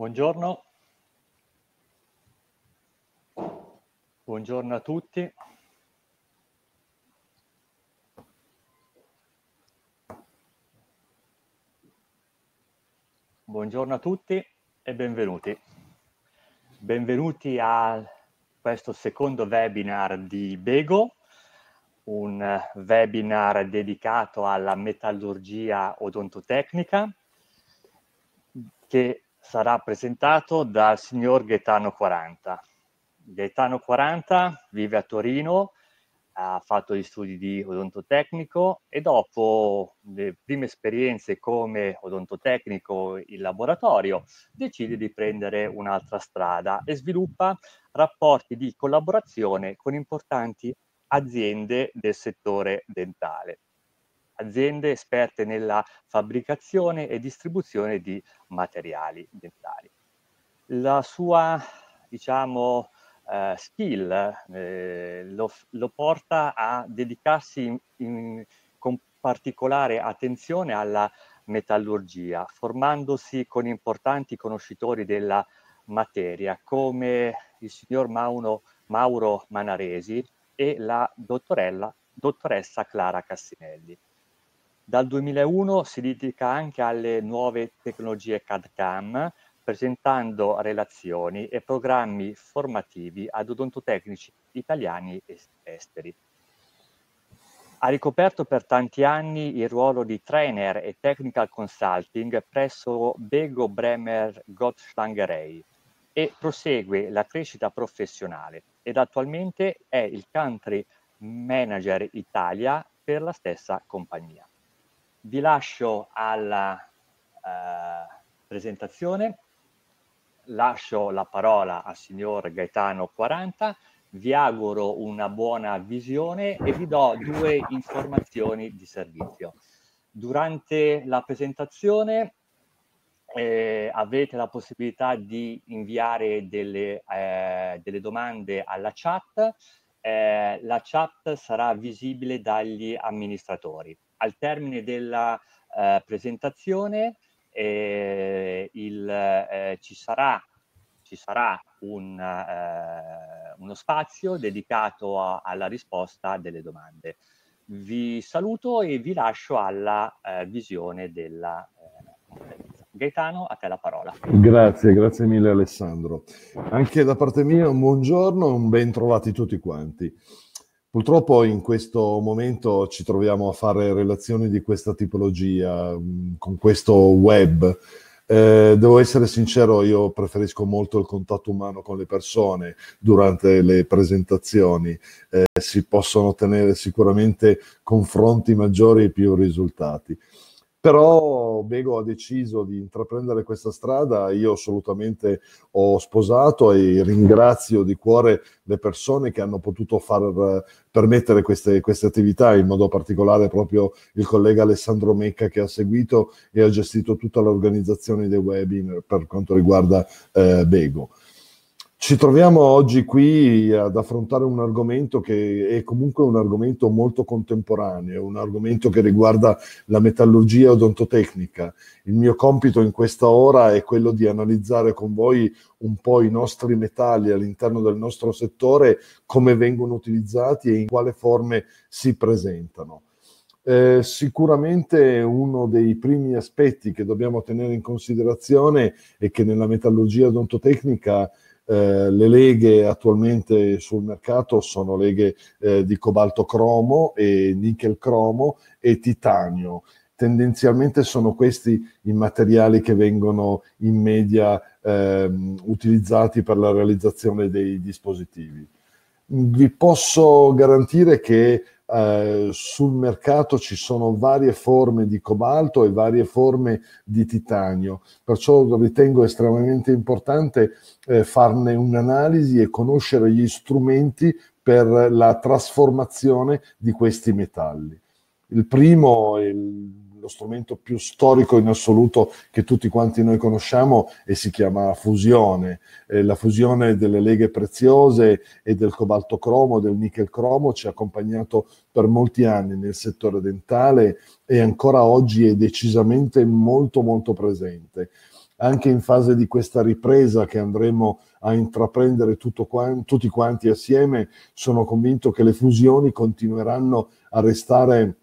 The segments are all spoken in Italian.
Buongiorno. Buongiorno a tutti. Buongiorno a tutti e benvenuti. Benvenuti a questo secondo webinar di Bego, un webinar dedicato alla metallurgia odontotecnica che sarà presentato dal signor Gaetano 40. Gaetano 40 vive a Torino, ha fatto gli studi di odontotecnico e dopo le prime esperienze come odontotecnico in laboratorio decide di prendere un'altra strada e sviluppa rapporti di collaborazione con importanti aziende del settore dentale aziende esperte nella fabbricazione e distribuzione di materiali dentali. La sua, diciamo, eh, skill eh, lo, lo, porta a dedicarsi in, in, con particolare attenzione alla metallurgia, formandosi con importanti conoscitori della materia, come il signor Mauno, Mauro Manaresi e la dottoressa Clara Cassinelli. Dal 2001 si dedica anche alle nuove tecnologie CAD-CAM, presentando relazioni e programmi formativi ad odontotecnici italiani e esteri. Ha ricoperto per tanti anni il ruolo di trainer e technical consulting presso Bego Bremer Gottschlangerei e prosegue la crescita professionale ed attualmente è il country manager Italia per la stessa compagnia vi lascio alla eh, presentazione, lascio la parola al signor Gaetano 40, vi auguro una buona visione e vi do due informazioni di servizio. Durante la presentazione eh, avete la possibilità di inviare delle, eh, delle domande alla chat, eh, la chat sarà visibile dagli amministratori al termine della eh, presentazione eh, il, eh, ci sarà, ci sarà un, eh, uno spazio dedicato a, alla risposta delle domande. Vi saluto e vi lascio alla eh, visione della eh, conferenza. Gaetano, a te la parola. Grazie, grazie mille Alessandro. Anche da parte mia un buongiorno, un ben trovati tutti quanti. Purtroppo in questo momento ci troviamo a fare relazioni di questa tipologia, mm, con questo web. Eh, devo essere sincero, io preferisco molto il contatto umano con le persone durante le presentazioni. Eh, si possono ottenere sicuramente confronti maggiori e più risultati però Bego ha deciso di intraprendere questa strada, io assolutamente ho sposato e ringrazio di cuore le persone che hanno potuto far permettere queste, queste attività, in modo particolare proprio il collega Alessandro Mecca che ha seguito e ha gestito tutta l'organizzazione dei webinar per quanto riguarda eh, Bego. Ci troviamo oggi qui ad affrontare un argomento che è comunque un argomento molto contemporaneo, un argomento che riguarda la metallurgia odontotecnica. Il mio compito in questa ora è quello di analizzare con voi un po' i nostri metalli all'interno del nostro settore, come vengono utilizzati e in quale forme si presentano. Eh, sicuramente uno dei primi aspetti che dobbiamo tenere in considerazione è che nella metallurgia odontotecnica eh, le leghe attualmente sul mercato sono leghe eh, di cobalto cromo e nickel cromo e titanio. Tendenzialmente sono questi i materiali che vengono in media ehm, utilizzati per la realizzazione dei dispositivi. Vi posso garantire che eh, sul mercato ci sono varie forme di cobalto e varie forme di titanio, perciò ritengo estremamente importante eh, farne un'analisi e conoscere gli strumenti per la trasformazione di questi metalli. Il primo, il lo strumento più storico in assoluto che tutti quanti noi conosciamo e si chiama fusione. Eh, la fusione delle leghe preziose e del cobalto cromo, del nickel cromo ci ha accompagnato per molti anni nel settore dentale e ancora oggi è decisamente molto molto presente anche in fase di questa ripresa che andremo a intraprendere quanti, tutti quanti assieme, sono convinto che le fusioni continueranno a restare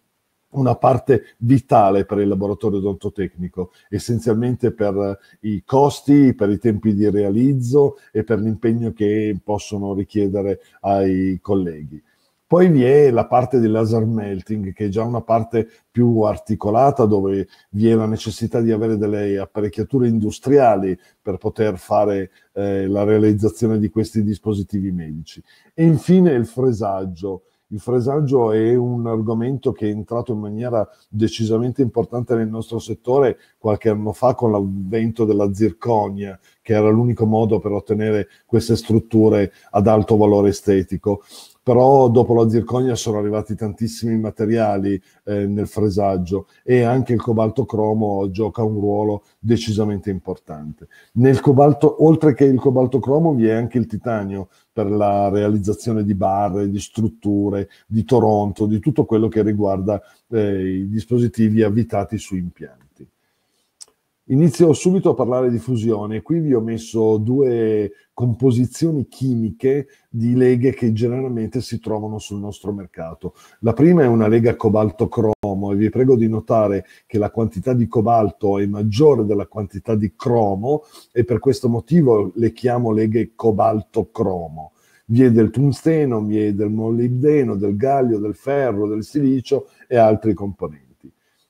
una parte vitale per il laboratorio odontotecnico, essenzialmente per eh, i costi, per i tempi di realizzo e per l'impegno che possono richiedere ai colleghi. Poi vi è la parte del laser melting, che è già una parte più articolata, dove vi è la necessità di avere delle apparecchiature industriali per poter fare eh, la realizzazione di questi dispositivi medici. E infine il fresaggio, il fresaggio è un argomento che è entrato in maniera decisamente importante nel nostro settore qualche anno fa con l'avvento della zirconia, che era l'unico modo per ottenere queste strutture ad alto valore estetico però dopo la zirconia sono arrivati tantissimi materiali eh, nel fresaggio e anche il cobalto cromo gioca un ruolo decisamente importante. Nel cobalto, oltre che il cobalto cromo vi è anche il titanio per la realizzazione di barre, di strutture, di Toronto, di tutto quello che riguarda eh, i dispositivi avvitati su impianti. Inizio subito a parlare di fusione. Qui vi ho messo due composizioni chimiche di leghe che generalmente si trovano sul nostro mercato. La prima è una lega cobalto-cromo e vi prego di notare che la quantità di cobalto è maggiore della quantità di cromo e per questo motivo le chiamo leghe cobalto-cromo. Vi è del tungsteno, vi è del molibdeno, del gallio, del ferro, del silicio e altri componenti.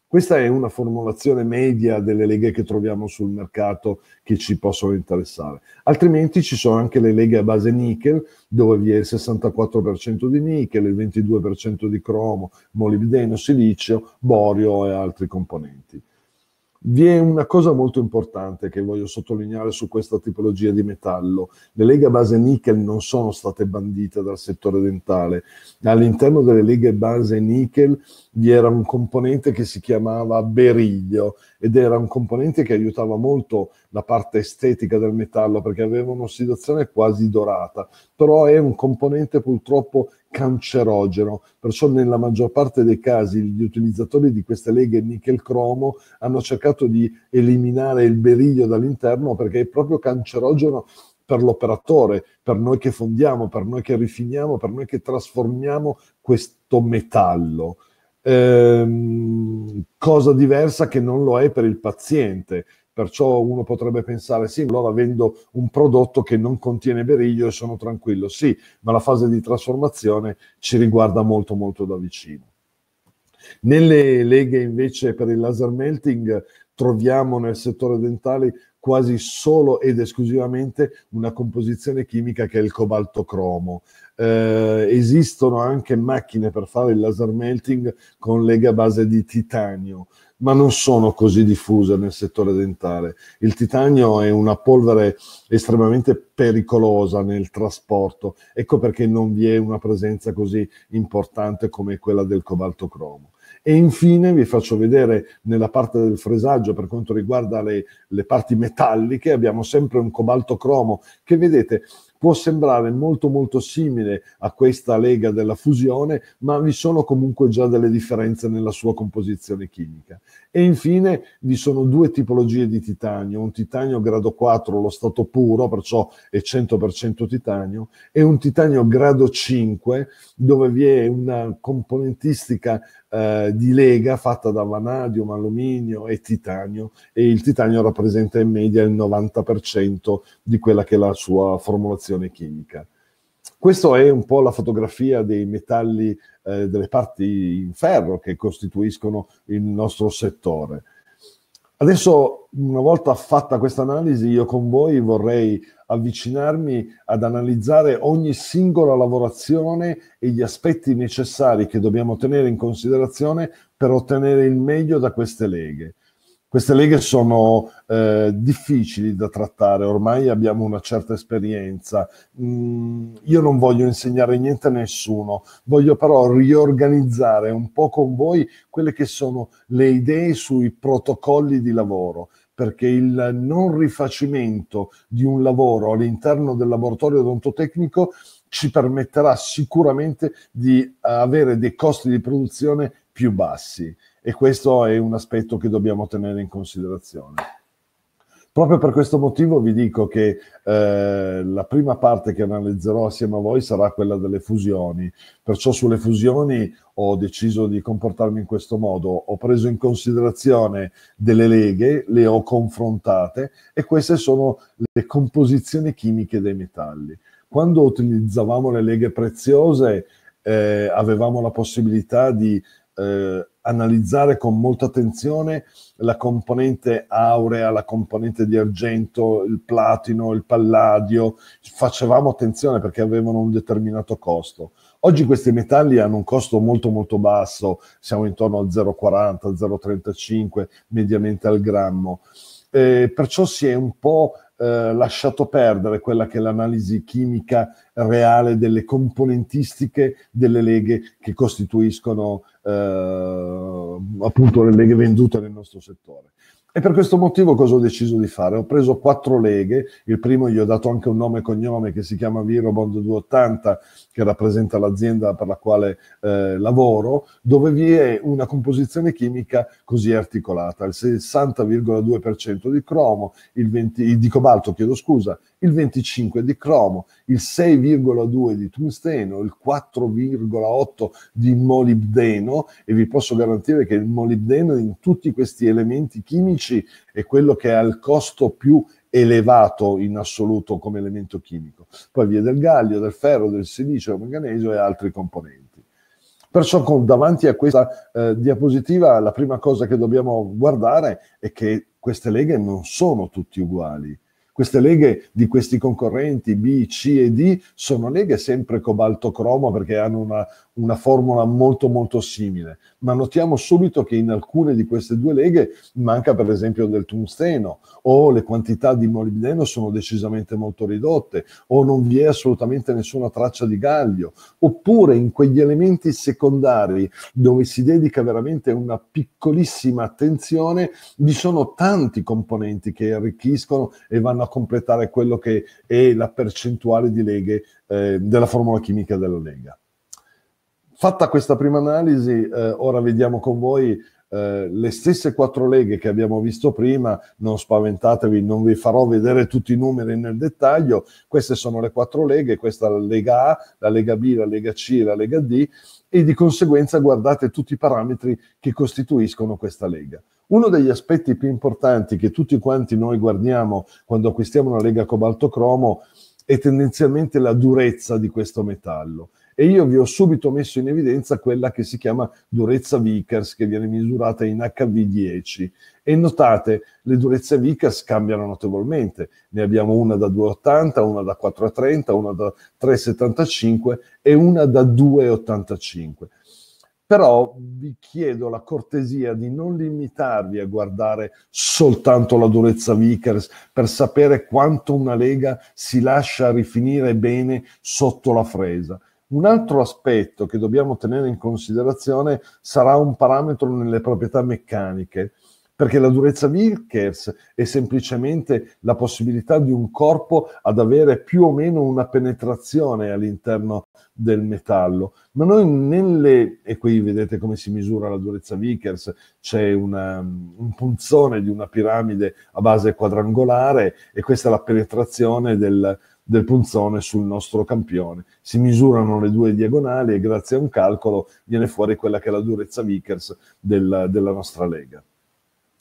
Questa è una formulazione media delle leghe che troviamo sul mercato che ci possono interessare. Altrimenti ci sono anche le leghe a base nickel, dove vi è il 64% di nickel, il 22% di cromo, molibdeno, silicio, borio e altri componenti. Vi è una cosa molto importante che voglio sottolineare su questa tipologia di metallo. Le leghe base nickel non sono state bandite dal settore dentale. All'interno delle leghe base nickel vi era un componente che si chiamava beriglio ed era un componente che aiutava molto la parte estetica del metallo perché aveva un'ossidazione quasi dorata, però è un componente purtroppo cancerogeno, perciò nella maggior parte dei casi gli utilizzatori di queste leghe nickel-cromo hanno cercato di eliminare il beriglio dall'interno perché è proprio cancerogeno per l'operatore, per noi che fondiamo, per noi che rifiniamo, per noi che trasformiamo questo metallo. Ehm, cosa diversa che non lo è per il paziente. Perciò uno potrebbe pensare, sì, allora vendo un prodotto che non contiene beriglio e sono tranquillo. Sì, ma la fase di trasformazione ci riguarda molto, molto da vicino. Nelle leghe invece per il laser melting troviamo nel settore dentale quasi solo ed esclusivamente una composizione chimica che è il cobalto cromo. Eh, esistono anche macchine per fare il laser melting con lega base di titanio ma non sono così diffuse nel settore dentale. Il titanio è una polvere estremamente pericolosa nel trasporto, ecco perché non vi è una presenza così importante come quella del cobalto cromo. E infine vi faccio vedere nella parte del fresaggio per quanto riguarda le, le parti metalliche, abbiamo sempre un cobalto cromo che vedete può sembrare molto molto simile a questa lega della fusione, ma vi sono comunque già delle differenze nella sua composizione chimica. E infine vi sono due tipologie di titanio, un titanio grado 4, lo stato puro, perciò è 100% titanio, e un titanio grado 5, dove vi è una componentistica eh, di lega fatta da vanadium, alluminio e titanio, e il titanio rappresenta in media il 90% di quella che è la sua formulazione chimica. Questa è un po' la fotografia dei metalli, eh, delle parti in ferro che costituiscono il nostro settore. Adesso, una volta fatta questa analisi, io con voi vorrei avvicinarmi ad analizzare ogni singola lavorazione e gli aspetti necessari che dobbiamo tenere in considerazione per ottenere il meglio da queste leghe queste leghe sono eh, difficili da trattare, ormai abbiamo una certa esperienza. Mm, io non voglio insegnare niente a nessuno, voglio però riorganizzare un po' con voi quelle che sono le idee sui protocolli di lavoro, perché il non rifacimento di un lavoro all'interno del laboratorio odontotecnico ci permetterà sicuramente di avere dei costi di produzione più bassi e questo è un aspetto che dobbiamo tenere in considerazione. Proprio per questo motivo vi dico che eh, la prima parte che analizzerò assieme a voi sarà quella delle fusioni, perciò sulle fusioni ho deciso di comportarmi in questo modo, ho preso in considerazione delle leghe, le ho confrontate e queste sono le composizioni chimiche dei metalli. Quando utilizzavamo le leghe preziose eh, avevamo la possibilità di eh, analizzare con molta attenzione la componente aurea, la componente di argento, il platino, il palladio, facevamo attenzione perché avevano un determinato costo. Oggi questi metalli hanno un costo molto molto basso, siamo intorno al 0,40, 0,35 mediamente al grammo, eh, perciò si è un po' eh, lasciato perdere quella che è l'analisi chimica reale delle componentistiche delle leghe che costituiscono eh, appunto le leghe vendute nel nostro settore. E per questo motivo cosa ho deciso di fare? Ho preso quattro leghe, il primo gli ho dato anche un nome e cognome che si chiama Virobond 280, che rappresenta l'azienda per la quale eh, lavoro, dove vi è una composizione chimica così articolata, il 60,2% di cromo, il 20, di cobalto, chiedo scusa, il 25 di cromo, il 6,2 di tungsteno, il 4,8 di molibdeno e vi posso garantire che il molibdeno in tutti questi elementi chimici nemici e quello che ha il costo più elevato in assoluto come elemento chimico. Poi via del gallio, del ferro, del silicio, del manganesio e altri componenti. Perciò con, davanti a questa eh, diapositiva la prima cosa che dobbiamo guardare è che queste leghe non sono tutte uguali. Queste leghe di questi concorrenti B, C e D sono leghe sempre cobalto cromo perché hanno una, una formula molto molto simile, ma notiamo subito che in alcune di queste due leghe manca per esempio del tungsteno o le quantità di molibdeno sono decisamente molto ridotte o non vi è assolutamente nessuna traccia di gallio, oppure in quegli elementi secondari dove si dedica veramente una piccolissima attenzione vi sono tanti componenti che arricchiscono e vanno a completare quello che è la percentuale di leghe eh, della formula chimica della lega fatta questa prima analisi, eh, ora vediamo con voi eh, le stesse quattro leghe che abbiamo visto prima, non spaventatevi, non vi farò vedere tutti i numeri nel dettaglio, queste sono le quattro leghe, questa è la Lega A, la Lega B, la Lega C, la Lega D e di conseguenza guardate tutti i parametri che costituiscono questa lega. Uno degli aspetti più importanti che tutti quanti noi guardiamo quando acquistiamo una lega cobalto cromo è tendenzialmente la durezza di questo metallo e io vi ho subito messo in evidenza quella che si chiama durezza Vickers, che viene misurata in HV10. E notate, le durezze Vickers cambiano notevolmente. Ne abbiamo una da 2,80, una da 4,30, una da 3,75 e una da 2,85 però vi chiedo la cortesia di non limitarvi a guardare soltanto la durezza Vickers per sapere quanto una lega si lascia rifinire bene sotto la fresa. Un altro aspetto che dobbiamo tenere in considerazione sarà un parametro nelle proprietà meccaniche, perché la durezza Wilkers è semplicemente la possibilità di un corpo ad avere più o meno una penetrazione all'interno del metallo. Ma noi nelle, e qui vedete come si misura la durezza Wilkers, c'è una, un punzone di una piramide a base quadrangolare e questa è la penetrazione del, del punzone sul nostro campione. Si misurano le due diagonali e grazie a un calcolo viene fuori quella che è la durezza Vickers del, della nostra lega.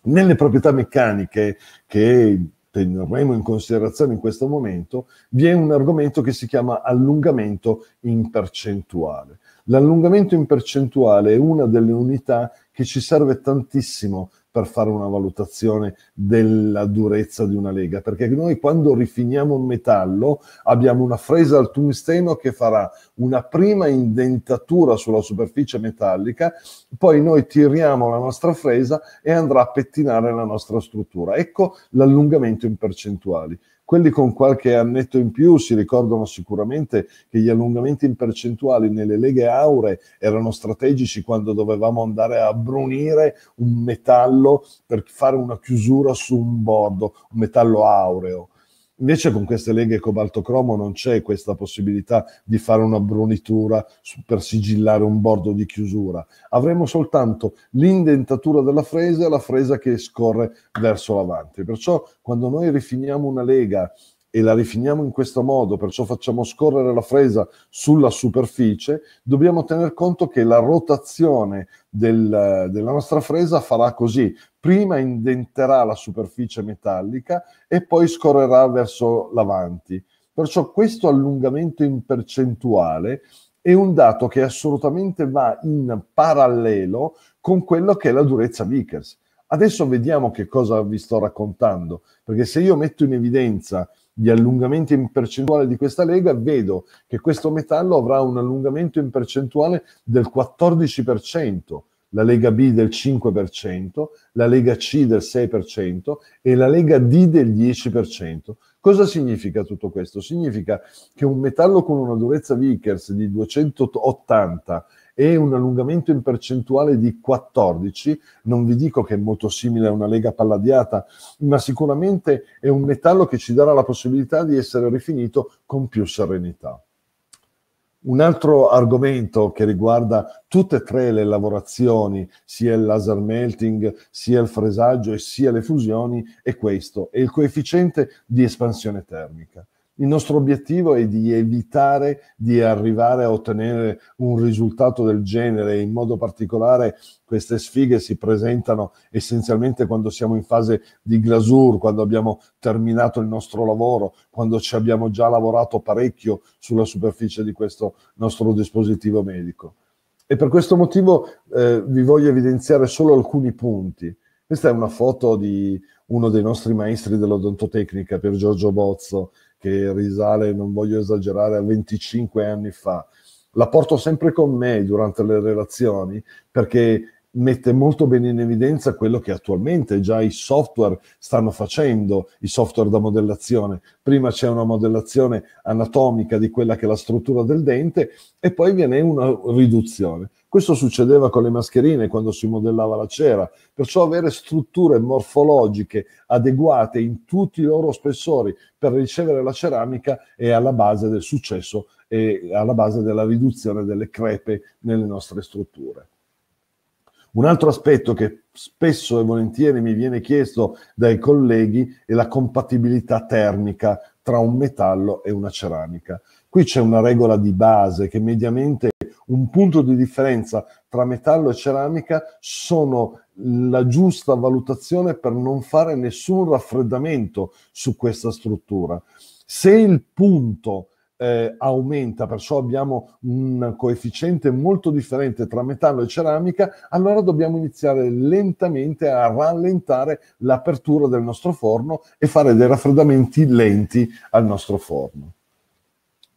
Nelle proprietà meccaniche che teneremo in considerazione in questo momento, vi è un argomento che si chiama allungamento in percentuale. L'allungamento in percentuale è una delle unità che ci serve tantissimo per fare una valutazione della durezza di una lega, perché noi quando rifiniamo un metallo abbiamo una fresa al tungsteno che farà una prima indentatura sulla superficie metallica, poi noi tiriamo la nostra fresa e andrà a pettinare la nostra struttura. Ecco l'allungamento in percentuali. Quelli con qualche annetto in più si ricordano sicuramente che gli allungamenti in percentuali nelle leghe auree erano strategici quando dovevamo andare a brunire un metallo per fare una chiusura su un bordo, un metallo aureo Invece con queste leghe cobalto cromo non c'è questa possibilità di fare una brunitura per sigillare un bordo di chiusura. Avremo soltanto l'indentatura della fresa e la fresa che scorre verso l'avanti. Perciò quando noi rifiniamo una lega e la rifiniamo in questo modo, perciò facciamo scorrere la fresa sulla superficie, dobbiamo tener conto che la rotazione del, della nostra fresa farà così. Prima indenterà la superficie metallica e poi scorrerà verso l'avanti. Perciò questo allungamento in percentuale è un dato che assolutamente va in parallelo con quello che è la durezza Vickers. Adesso vediamo che cosa vi sto raccontando, perché se io metto in evidenza di allungamenti in percentuale di questa lega, vedo che questo metallo avrà un allungamento in percentuale del 14%, la lega B del 5%, la lega C del 6% e la lega D del 10%. Cosa significa tutto questo? Significa che un metallo con una durezza Vickers di 280 e un allungamento in percentuale di 14, non vi dico che è molto simile a una lega palladiata, ma sicuramente è un metallo che ci darà la possibilità di essere rifinito con più serenità. Un altro argomento che riguarda tutte e tre le lavorazioni, sia il laser melting, sia il fresaggio e sia le fusioni, è questo, è il coefficiente di espansione termica. Il nostro obiettivo è di evitare di arrivare a ottenere un risultato del genere, in modo particolare queste sfighe si presentano essenzialmente quando siamo in fase di glasure, quando abbiamo terminato il nostro lavoro, quando ci abbiamo già lavorato parecchio sulla superficie di questo nostro dispositivo medico. E per questo motivo eh, vi voglio evidenziare solo alcuni punti. Questa è una foto di uno dei nostri maestri dell'odontotecnica, Pier Giorgio Bozzo, che risale, non voglio esagerare, a 25 anni fa. La porto sempre con me durante le relazioni perché mette molto bene in evidenza quello che attualmente già i software stanno facendo, i software da modellazione. Prima c'è una modellazione anatomica di quella che è la struttura del dente e poi viene una riduzione. Questo succedeva con le mascherine quando si modellava la cera, perciò avere strutture morfologiche adeguate in tutti i loro spessori per ricevere la ceramica è alla base del successo e alla base della riduzione delle crepe nelle nostre strutture. Un altro aspetto che spesso e volentieri mi viene chiesto dai colleghi è la compatibilità termica tra un metallo e una ceramica. Qui c'è una regola di base che mediamente un punto di differenza tra metallo e ceramica sono la giusta valutazione per non fare nessun raffreddamento su questa struttura. Se il punto eh, aumenta, perciò abbiamo un coefficiente molto differente tra metallo e ceramica, allora dobbiamo iniziare lentamente a rallentare l'apertura del nostro forno e fare dei raffreddamenti lenti al nostro forno.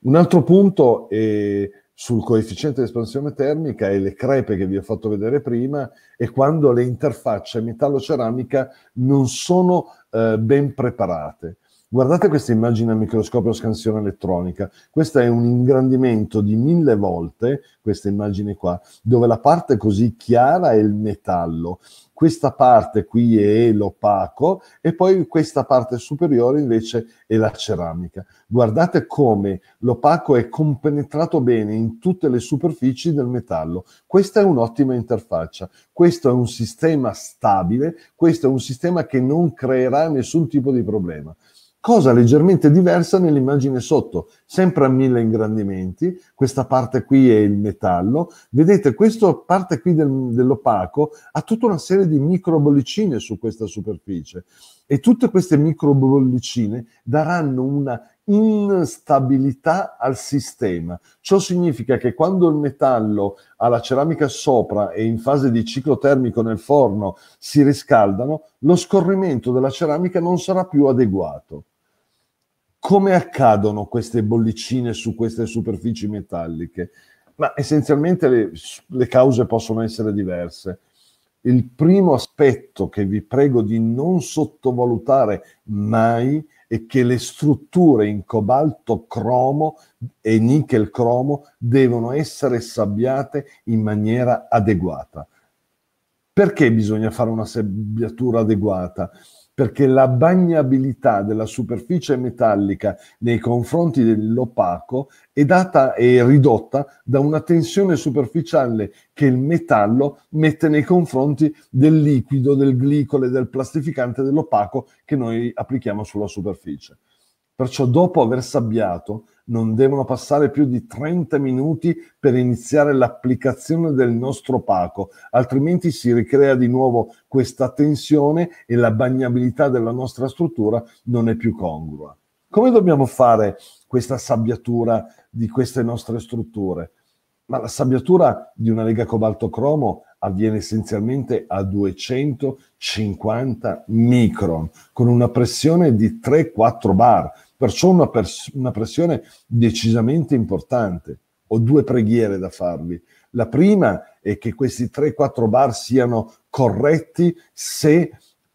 Un altro punto è eh, sul coefficiente di espansione termica e le crepe che vi ho fatto vedere prima è quando le interfacce metallo-ceramica non sono eh, ben preparate Guardate questa immagine a microscopio a scansione elettronica. Questo è un ingrandimento di mille volte, questa immagine qua, dove la parte così chiara è il metallo, questa parte qui è l'opaco e poi questa parte superiore invece è la ceramica. Guardate come l'opaco è compenetrato bene in tutte le superfici del metallo. Questa è un'ottima interfaccia, questo è un sistema stabile, questo è un sistema che non creerà nessun tipo di problema cosa leggermente diversa nell'immagine sotto, sempre a mille ingrandimenti, questa parte qui è il metallo, vedete questa parte qui del, dell'opaco ha tutta una serie di microbollicine su questa superficie e tutte queste micro bollicine daranno una instabilità al sistema. Ciò significa che quando il metallo ha la ceramica sopra e in fase di ciclo termico nel forno si riscaldano, lo scorrimento della ceramica non sarà più adeguato. Come accadono queste bollicine su queste superfici metalliche? Ma essenzialmente le, le cause possono essere diverse il primo aspetto che vi prego di non sottovalutare mai è che le strutture in cobalto cromo e nickel cromo devono essere sabbiate in maniera adeguata. Perché bisogna fare una sabbiatura adeguata? perché la bagnabilità della superficie metallica nei confronti dell'opaco è data e ridotta da una tensione superficiale che il metallo mette nei confronti del liquido, del glicole, del plastificante, dell'opaco che noi applichiamo sulla superficie. Perciò dopo aver sabbiato non devono passare più di 30 minuti per iniziare l'applicazione del nostro pacco, altrimenti si ricrea di nuovo questa tensione e la bagnabilità della nostra struttura non è più congrua. Come dobbiamo fare questa sabbiatura di queste nostre strutture? Ma la sabbiatura di una lega cobalto-cromo avviene essenzialmente a 250 micron, con una pressione di 3-4 bar, Perciò una, pers- una pressione decisamente importante. Ho due preghiere da farvi. La prima è che questi 3-4 bar siano corretti se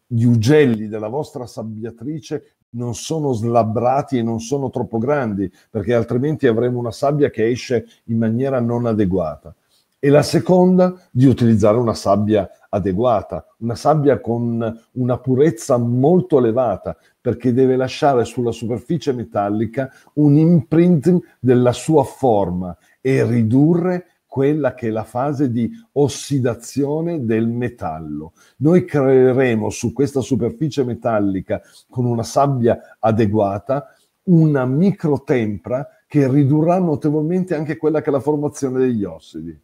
gli ugelli della vostra sabbiatrice non sono slabrati e non sono troppo grandi, perché altrimenti avremo una sabbia che esce in maniera non adeguata. E la seconda, di utilizzare una sabbia adeguata, una sabbia con una purezza molto elevata, perché deve lasciare sulla superficie metallica un imprint della sua forma e ridurre quella che è la fase di ossidazione del metallo. Noi creeremo su questa superficie metallica con una sabbia adeguata una microtempra che ridurrà notevolmente anche quella che è la formazione degli ossidi.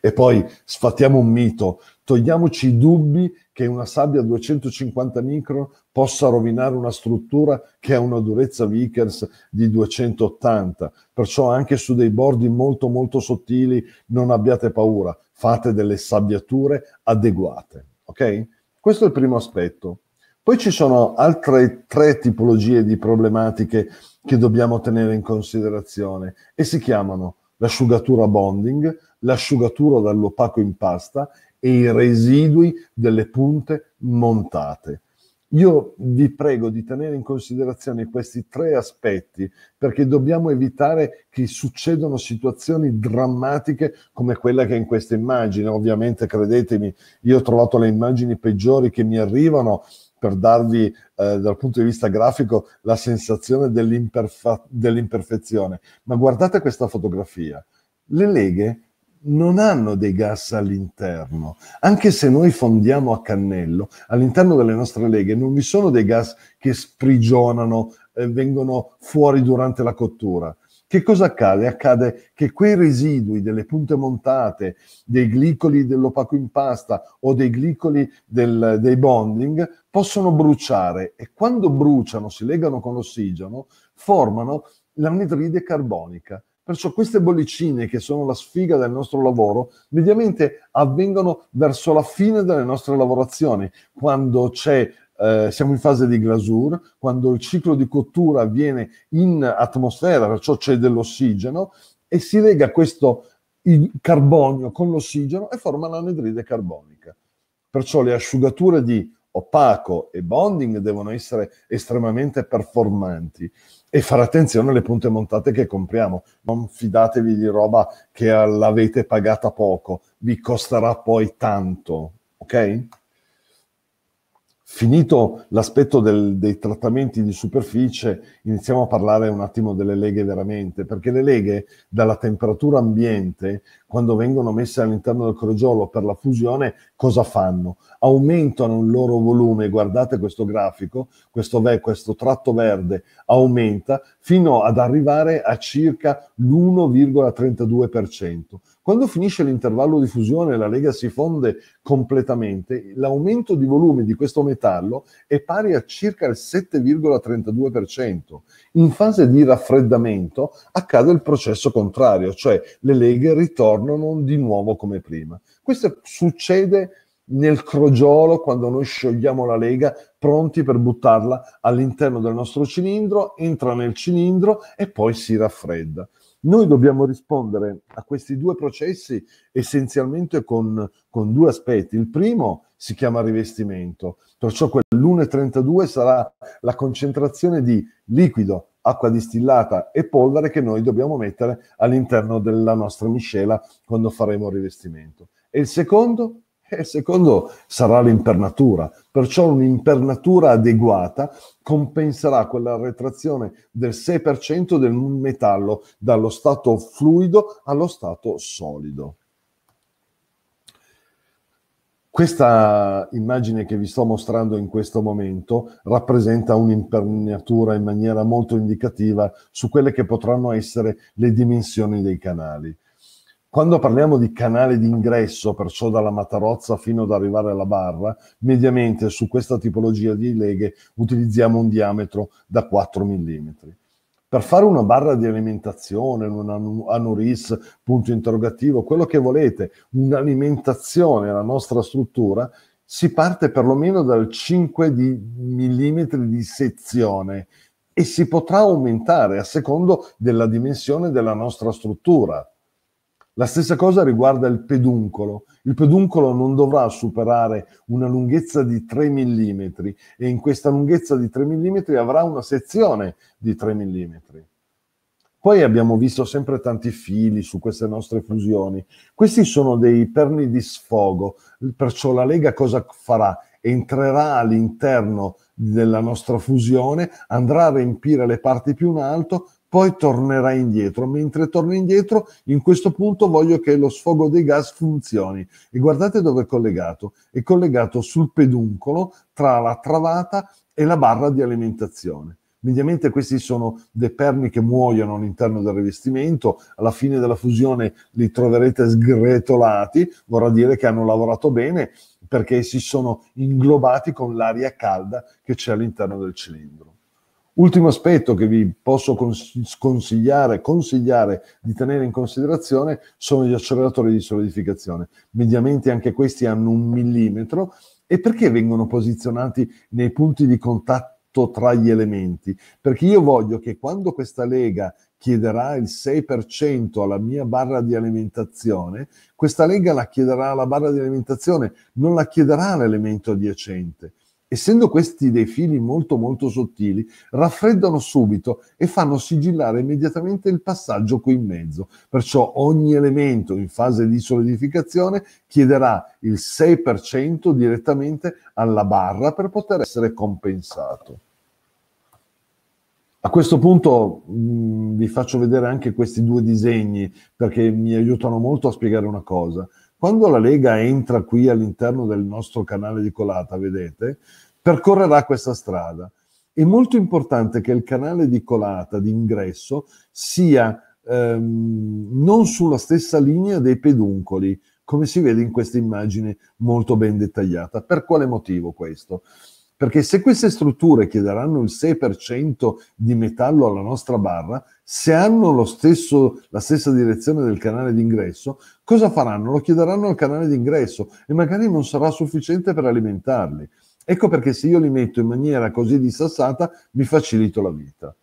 E poi sfattiamo un mito, togliamoci i dubbi che una sabbia a 250 micro possa rovinare una struttura che ha una durezza Vickers di 280. Perciò anche su dei bordi molto molto sottili non abbiate paura, fate delle sabbiature adeguate. Ok? Questo è il primo aspetto. Poi ci sono altre tre tipologie di problematiche che dobbiamo tenere in considerazione e si chiamano l'asciugatura bonding, l'asciugatura dall'opaco in pasta e i residui delle punte montate. Io vi prego di tenere in considerazione questi tre aspetti perché dobbiamo evitare che succedano situazioni drammatiche come quella che è in questa immagine. Ovviamente, credetemi, io ho trovato le immagini peggiori che mi arrivano per darvi eh, dal punto di vista grafico la sensazione dell'imperfa- dell'imperfezione. Ma guardate questa fotografia. Le leghe non hanno dei gas all'interno. Anche se noi fondiamo a cannello, all'interno delle nostre leghe non vi sono dei gas che sprigionano, eh, vengono fuori durante la cottura. Che cosa accade? Accade che quei residui delle punte montate, dei glicoli dell'opaco impasta o dei glicoli del, dei bonding possono bruciare e quando bruciano, si legano con l'ossigeno, formano l'anidride carbonica. Perciò queste bollicine, che sono la sfiga del nostro lavoro, mediamente avvengono verso la fine delle nostre lavorazioni, quando c'è eh, siamo in fase di glasure, quando il ciclo di cottura avviene in atmosfera, perciò c'è dell'ossigeno, e si lega questo carbonio con l'ossigeno e forma l'anidride carbonica. Perciò le asciugature di opaco e bonding devono essere estremamente performanti e fare attenzione alle punte montate che compriamo. Non fidatevi di roba che l'avete pagata poco, vi costerà poi tanto, ok? finito l'aspetto del, dei trattamenti di superficie, iniziamo a parlare un attimo delle leghe veramente, perché le leghe dalla temperatura ambiente quando vengono messe all'interno del crogiolo per la fusione, cosa fanno? Aumentano il loro volume, guardate questo grafico, questo, questo tratto verde aumenta fino ad arrivare a circa l'1,32%. Quando finisce l'intervallo di fusione e la lega si fonde completamente, l'aumento di volume di questo metallo è pari a circa il 7,32%. In fase di raffreddamento accade il processo contrario, cioè le leghe ritornano ritornano di nuovo come prima. Questo succede nel crogiolo quando noi sciogliamo la lega, pronti per buttarla all'interno del nostro cilindro, entra nel cilindro e poi si raffredda. Noi dobbiamo rispondere a questi due processi essenzialmente con, con due aspetti. Il primo si chiama rivestimento, perciò quell'1,32 sarà la concentrazione di liquido acqua distillata e polvere che noi dobbiamo mettere all'interno della nostra miscela quando faremo il rivestimento. E il secondo? E eh, il secondo sarà l'impernatura, perciò un'impernatura adeguata compenserà quella retrazione del 6% del metallo dallo stato fluido allo stato solido. Questa immagine che vi sto mostrando in questo momento rappresenta un'imperniatura in maniera molto indicativa su quelle che potranno essere le dimensioni dei canali. Quando parliamo di canale di ingresso, perciò dalla matarozza fino ad arrivare alla barra, mediamente su questa tipologia di leghe utilizziamo un diametro da 4 mm per fare una barra di alimentazione, un anuris, punto interrogativo, quello che volete, un'alimentazione alla nostra struttura, si parte perlomeno dal 5 di mm di sezione e si potrà aumentare a secondo della dimensione della nostra struttura. La stessa cosa riguarda il peduncolo. Il peduncolo non dovrà superare una lunghezza di 3 mm e in questa lunghezza di 3 mm avrà una sezione di 3 mm. Poi abbiamo visto sempre tanti fili su queste nostre fusioni. Questi sono dei perni di sfogo, perciò la Lega cosa farà? Entrerà all'interno della nostra fusione, andrà a riempire le parti più in alto poi tornerà indietro. Mentre torna indietro, in questo punto voglio che lo sfogo dei gas funzioni. E guardate dove è collegato. È collegato sul peduncolo tra la travata e la barra di alimentazione. Mediamente questi sono dei perni che muoiono all'interno del rivestimento, alla fine della fusione li troverete sgretolati, vorrà dire che hanno lavorato bene perché si sono inglobati con l'aria calda che c'è all'interno del cilindro. Ultimo aspetto che vi posso consigliare, consigliare, di tenere in considerazione sono gli acceleratori di solidificazione. Mediamente anche questi hanno un millimetro. E perché vengono posizionati nei punti di contatto tra gli elementi? Perché io voglio che quando questa lega chiederà il 6% alla mia barra di alimentazione, questa lega la chiederà alla barra di alimentazione, non la chiederà all'elemento adiacente essendo questi dei fili molto molto sottili, raffreddano subito e fanno sigillare immediatamente il passaggio qui in mezzo. Perciò ogni elemento in fase di solidificazione chiederà il 6% direttamente alla barra per poter essere compensato. A questo punto mh, mm, vi faccio vedere anche questi due disegni perché mi aiutano molto a spiegare una cosa. Quando la Lega entra qui all'interno del nostro canale di colata, vedete, percorrerà questa strada. È molto importante che il canale di colata, di ingresso, sia ehm, non sulla stessa linea dei peduncoli, come si vede in questa immagine molto ben dettagliata. Per quale motivo questo? Perché se queste strutture chiederanno il 6% di metallo alla nostra barra, se hanno stesso, la stessa direzione del canale d'ingresso, Cosa faranno? Lo chiederanno al canale d'ingresso e magari non sarà sufficiente per alimentarli. Ecco perché se io li metto in maniera così dissassata mi facilito la vita.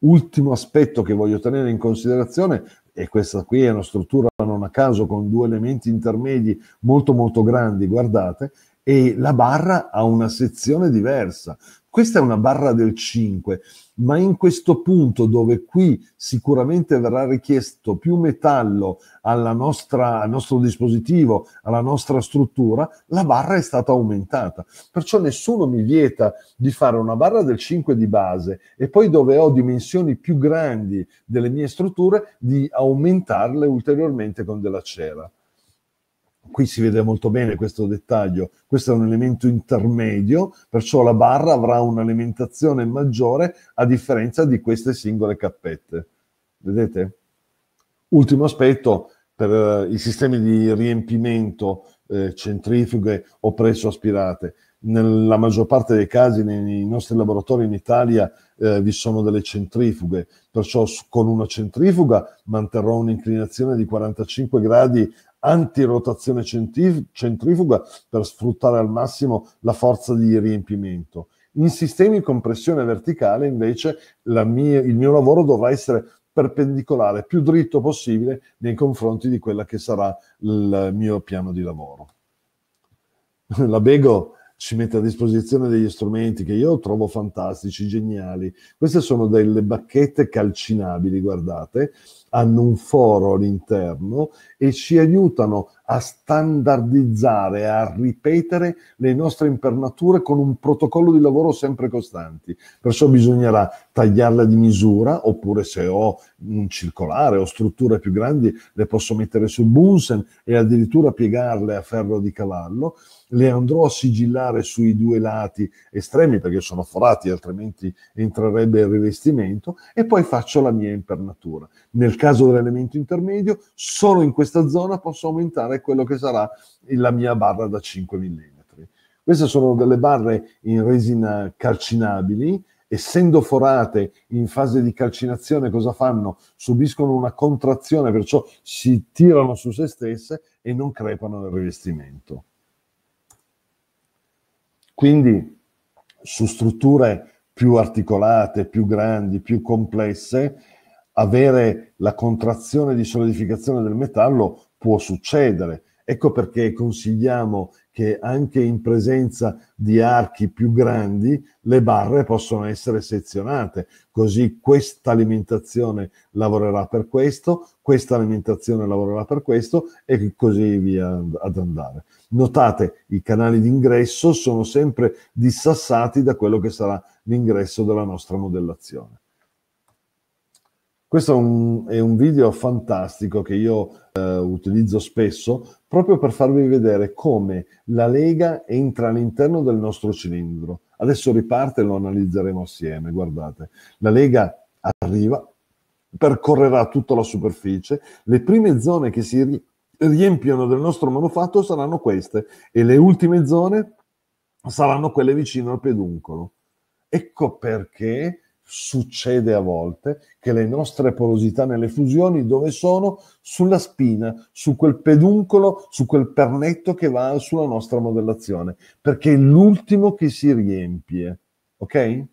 Ultimo aspetto che voglio tenere in considerazione, e questa qui è una struttura non a caso con due elementi intermedi molto molto grandi, guardate, e la barra ha una sezione diversa. Questa è una barra del 5 ma in questo punto dove qui sicuramente verrà richiesto più metallo nostra, al nostro dispositivo, alla nostra struttura, la barra è stata aumentata. Perciò nessuno mi vieta di fare una barra del 5 di base e poi dove ho dimensioni più grandi delle mie strutture di aumentarle ulteriormente con della cera qui si vede molto bene questo dettaglio, questo è un elemento intermedio, perciò la barra avrà un'alimentazione maggiore a differenza di queste singole cappette. Vedete? Ultimo aspetto, per eh, i sistemi di riempimento eh, centrifughe o presso aspirate. Nella maggior parte dei casi nei nostri laboratori in Italia eh, vi sono delle centrifughe, perciò con una centrifuga manterrò un'inclinazione di 45 gradi antirotazione centrifuga per sfruttare al massimo la forza di riempimento. In sistemi con pressione verticale, invece, mia, il mio lavoro dovrà essere perpendicolare, più dritto possibile nei confronti di quella che sarà il mio piano di lavoro. La Bego ci mette a disposizione degli strumenti che io trovo fantastici, geniali. Queste sono delle bacchette calcinabili, guardate, hanno un foro all'interno e ci aiutano a standardizzare, a ripetere le nostre impernature con un protocollo di lavoro sempre costanti. Perciò bisognerà tagliarle di misura, oppure se ho un circolare o strutture più grandi le posso mettere sul Bunsen e addirittura piegarle a ferro di cavallo le andrò a sigillare sui due lati estremi perché sono forati, altrimenti entrerebbe il rivestimento, e poi faccio la mia impernatura. Nel caso dell'elemento intermedio, solo in questa zona posso aumentare quello che sarà la mia barra da 5 mm. Queste sono delle barre in resina calcinabili, essendo forate in fase di calcinazione, cosa fanno? Subiscono una contrazione, perciò si tirano su se stesse e non crepano nel rivestimento. Quindi su strutture più articolate, più grandi, più complesse, avere la contrazione di solidificazione del metallo può succedere. Ecco perché consigliamo che anche in presenza di archi più grandi le barre possono essere sezionate, così questa alimentazione lavorerà per questo, questa alimentazione lavorerà per questo e così via ad andare. Notate, i canali d'ingresso sono sempre dissassati da quello che sarà l'ingresso della nostra modellazione. Questo è un, è un video fantastico che io eh, utilizzo spesso proprio per farvi vedere come la lega entra all'interno del nostro cilindro. Adesso riparte e lo analizzeremo assieme. Guardate, la lega arriva, percorrerà tutta la superficie, le prime zone che si riempiono del nostro manufatto saranno queste e le ultime zone saranno quelle vicino al peduncolo. Ecco perché succede a volte che le nostre porosità nelle fusioni dove sono? Sulla spina, su quel peduncolo, su quel pernetto che va sulla nostra modellazione, perché è l'ultimo che si riempie. Ok?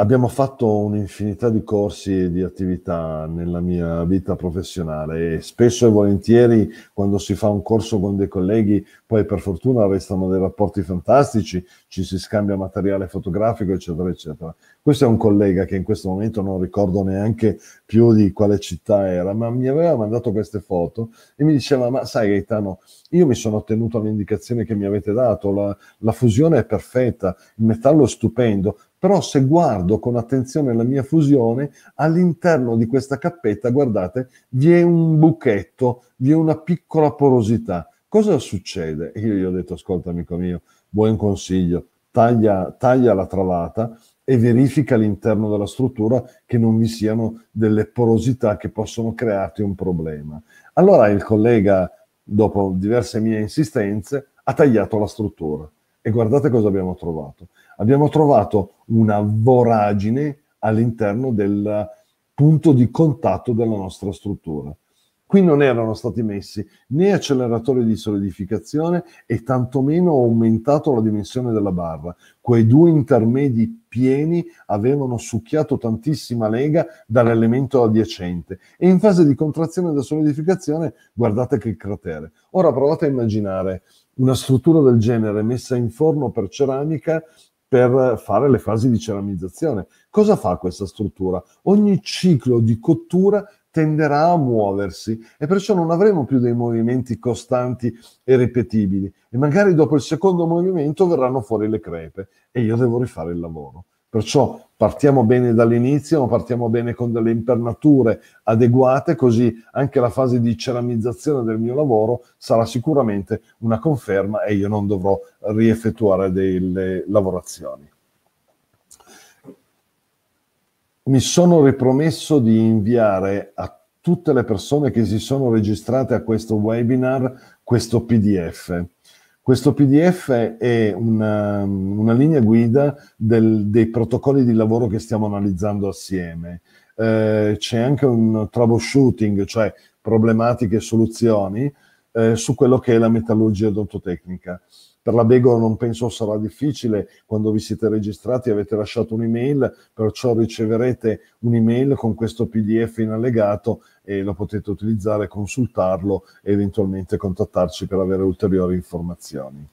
Abbiamo fatto un'infinità di corsi e di attività nella mia vita professionale e spesso e volentieri quando si fa un corso con dei colleghi, poi per fortuna restano dei rapporti fantastici, ci si scambia materiale fotografico, eccetera, eccetera. Questo è un collega che in questo momento non ricordo neanche più di quale città era, ma mi aveva mandato queste foto e mi diceva, ma sai Gaetano, io mi sono ottenuto all'indicazione che mi avete dato, la, la fusione è perfetta, il metallo è stupendo, però se guardo con attenzione la mia fusione, all'interno di questa cappetta, guardate, vi è un buchetto, vi è una piccola porosità. Cosa succede? Io gli ho detto, ascolta amico mio, buon consiglio, taglia, taglia la travata e verifica all'interno della struttura che non vi siano delle porosità che possono crearti un problema. Allora il collega, dopo diverse mie insistenze, ha tagliato la struttura e guardate cosa abbiamo trovato abbiamo trovato una voragine all'interno del punto di contatto della nostra struttura. Qui non erano stati messi né acceleratori di solidificazione e tantomeno aumentato la dimensione della barra. Quei due intermedi pieni avevano succhiato tantissima lega dall'elemento adiacente e in fase di contrazione da solidificazione guardate che cratere. Ora provate a immaginare una struttura del genere messa in forno per ceramica per fare le fasi di ceramizzazione. Cosa fa questa struttura? Ogni ciclo di cottura tenderà a muoversi e perciò non avremo più dei movimenti costanti e ripetibili e magari dopo il secondo movimento verranno fuori le crepe e io devo rifare il lavoro. Perciò partiamo bene dall'inizio, ma partiamo bene con delle impernature adeguate, così anche la fase di ceramizzazione del mio lavoro sarà sicuramente una conferma e io non dovrò rieffettuare delle lavorazioni. Mi sono ripromesso di inviare a tutte le persone che si sono registrate a questo webinar questo PDF questo PDF è una, um, una linea guida del, dei protocolli di lavoro che stiamo analizzando assieme. Eh, c'è anche un troubleshooting, cioè problematiche e soluzioni eh, su quello che è la metallurgia odontotecnica. Per la Bego non penso sarà difficile, quando vi siete registrati avete lasciato un'email, perciò riceverete un'email con questo PDF in allegato e lo potete utilizzare, consultarlo e eventualmente contattarci per avere ulteriori informazioni.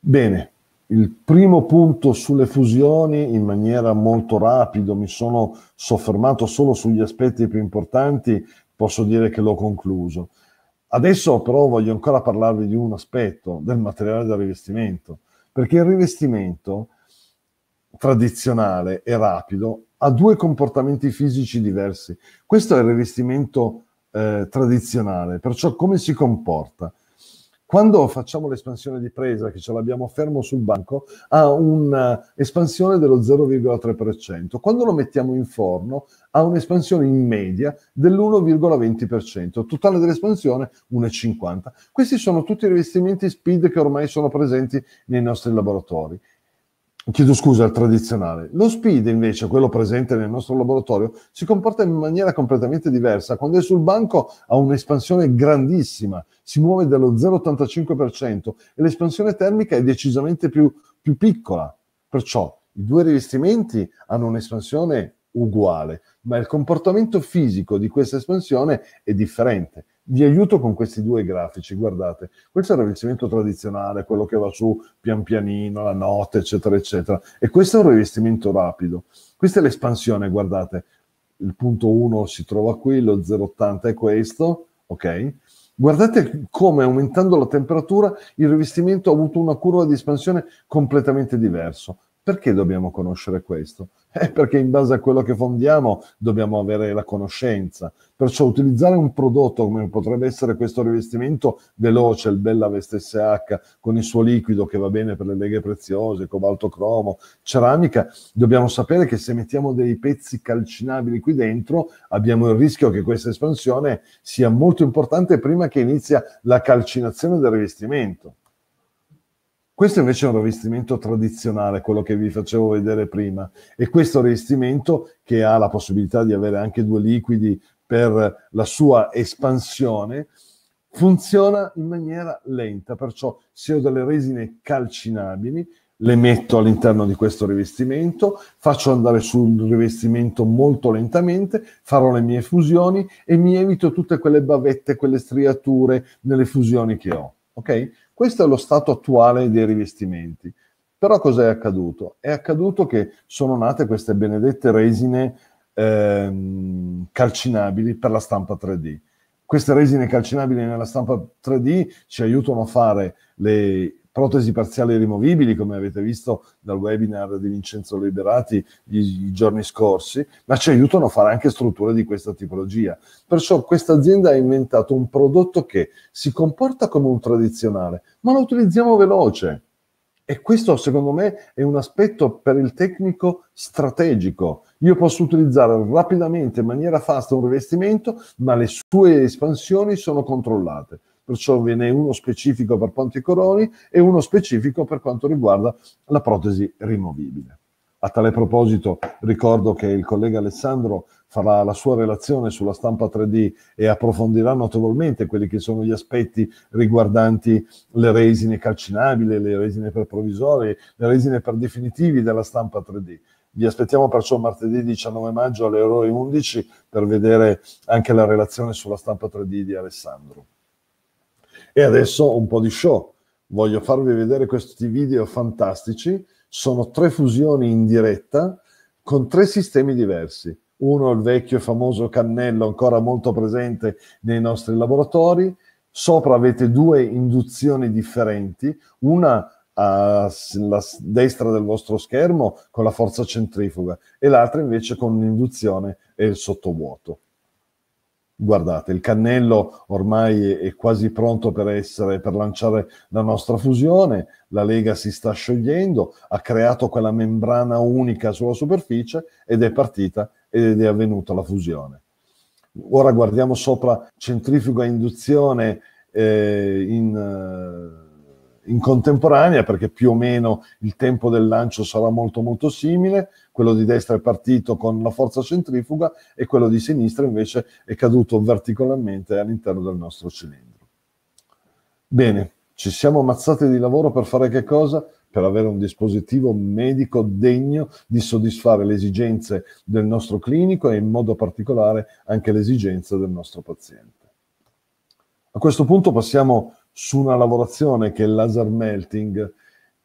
Bene, il primo punto sulle fusioni in maniera molto rapida, mi sono soffermato solo sugli aspetti più importanti, posso dire che l'ho concluso. Adesso però voglio ancora parlarvi di un aspetto del materiale da rivestimento, perché il rivestimento tradizionale e rapido ha due comportamenti fisici diversi. Questo è il rivestimento eh, tradizionale, perciò come si comporta? Quando facciamo l'espansione di presa, che ce l'abbiamo fermo sul banco, ha un'espansione dello 0,3%. Quando lo mettiamo in forno, ha un'espansione in media dell'1,20%. Totale dell'espansione 1,50%. Questi sono tutti i rivestimenti speed che ormai sono presenti nei nostri laboratori chiedo scusa al tradizionale. Lo speed invece, quello presente nel nostro laboratorio, si comporta in maniera completamente diversa. Quando è sul banco ha un'espansione grandissima, si muove dallo 0,85% e l'espansione termica è decisamente più, più piccola. Perciò i due rivestimenti hanno un'espansione uguale, ma il comportamento fisico di questa espansione è differente vi aiuto con questi due grafici, guardate, questo è il rivestimento tradizionale, quello che va su pian pianino, la notte, eccetera, eccetera, e questo è un rivestimento rapido. Questa è l'espansione, guardate, il punto 1 si trova qui, lo 0,80 è questo, ok? Guardate come aumentando la temperatura il rivestimento ha avuto una curva di espansione completamente diversa. Perché dobbiamo conoscere questo? Eh, perché in base a quello che fondiamo dobbiamo avere la conoscenza. Perciò utilizzare un prodotto come potrebbe essere questo rivestimento veloce, il Bella Vest SH, con il suo liquido che va bene per le leghe preziose, cobalto cromo, ceramica, dobbiamo sapere che se mettiamo dei pezzi calcinabili qui dentro abbiamo il rischio che questa espansione sia molto importante prima che inizia la calcinazione del rivestimento. Questo invece è un rivestimento tradizionale, quello che vi facevo vedere prima, e questo rivestimento che ha la possibilità di avere anche due liquidi per la sua espansione, funziona in maniera lenta, perciò se ho delle resine calcinabili, le metto all'interno di questo rivestimento, faccio andare sul rivestimento molto lentamente, farò le mie fusioni e mi evito tutte quelle bavette, quelle striature nelle fusioni che ho. Ok? Questo è lo stato attuale dei rivestimenti. Però cos'è accaduto? È accaduto che sono nate queste benedette resine ehm, calcinabili per la stampa 3D. Queste resine calcinabili nella stampa 3D ci aiutano a fare le, protesi parziali rimovibili, come avete visto dal webinar di Vincenzo Liberati i, giorni scorsi, ma ci aiutano a fare anche strutture di questa tipologia. Perciò questa azienda ha inventato un prodotto che si comporta come un tradizionale, ma lo utilizziamo veloce. E questo secondo me è un aspetto per il tecnico strategico. Io posso utilizzare rapidamente, in maniera fast, un rivestimento, ma le sue espansioni sono controllate perciò ve ne è uno specifico per ponti coroni e uno specifico per quanto riguarda la protesi rimovibile. A tale proposito ricordo che il collega Alessandro farà la sua relazione sulla stampa 3D e approfondirà notevolmente quelli che sono gli aspetti riguardanti le resine calcinabili, le resine per provvisori, le resine per definitivi della stampa 3D. Vi aspettiamo perciò martedì 19 maggio alle ore 11 per vedere anche la relazione sulla stampa 3D di Alessandro. E adesso un po' di show. Voglio farvi vedere questi video fantastici. Sono tre fusioni in diretta con tre sistemi diversi. Uno il vecchio e famoso cannello ancora molto presente nei nostri laboratori. Sopra avete due induzioni differenti, una alla destra del vostro schermo con la forza centrifuga e l'altra invece con l'induzione e il sottovuoto. Guardate, il cannello ormai è quasi pronto per, essere, per lanciare la nostra fusione, la Lega si sta sciogliendo, ha creato quella membrana unica sulla superficie ed è partita ed è avvenuta la fusione. Ora guardiamo sopra centrifuga induzione eh, in... Eh, in contemporanea perché più o meno il tempo del lancio sarà molto molto simile, quello di destra è partito con la forza centrifuga e quello di sinistra invece è caduto verticalmente all'interno del nostro cilindro. Bene, ci siamo ammazzati di lavoro per fare che cosa? per avere un dispositivo medico degno di soddisfare le esigenze del nostro clinico e in modo particolare anche le esigenze del nostro paziente. A questo punto passiamo a su una lavorazione che è il laser melting,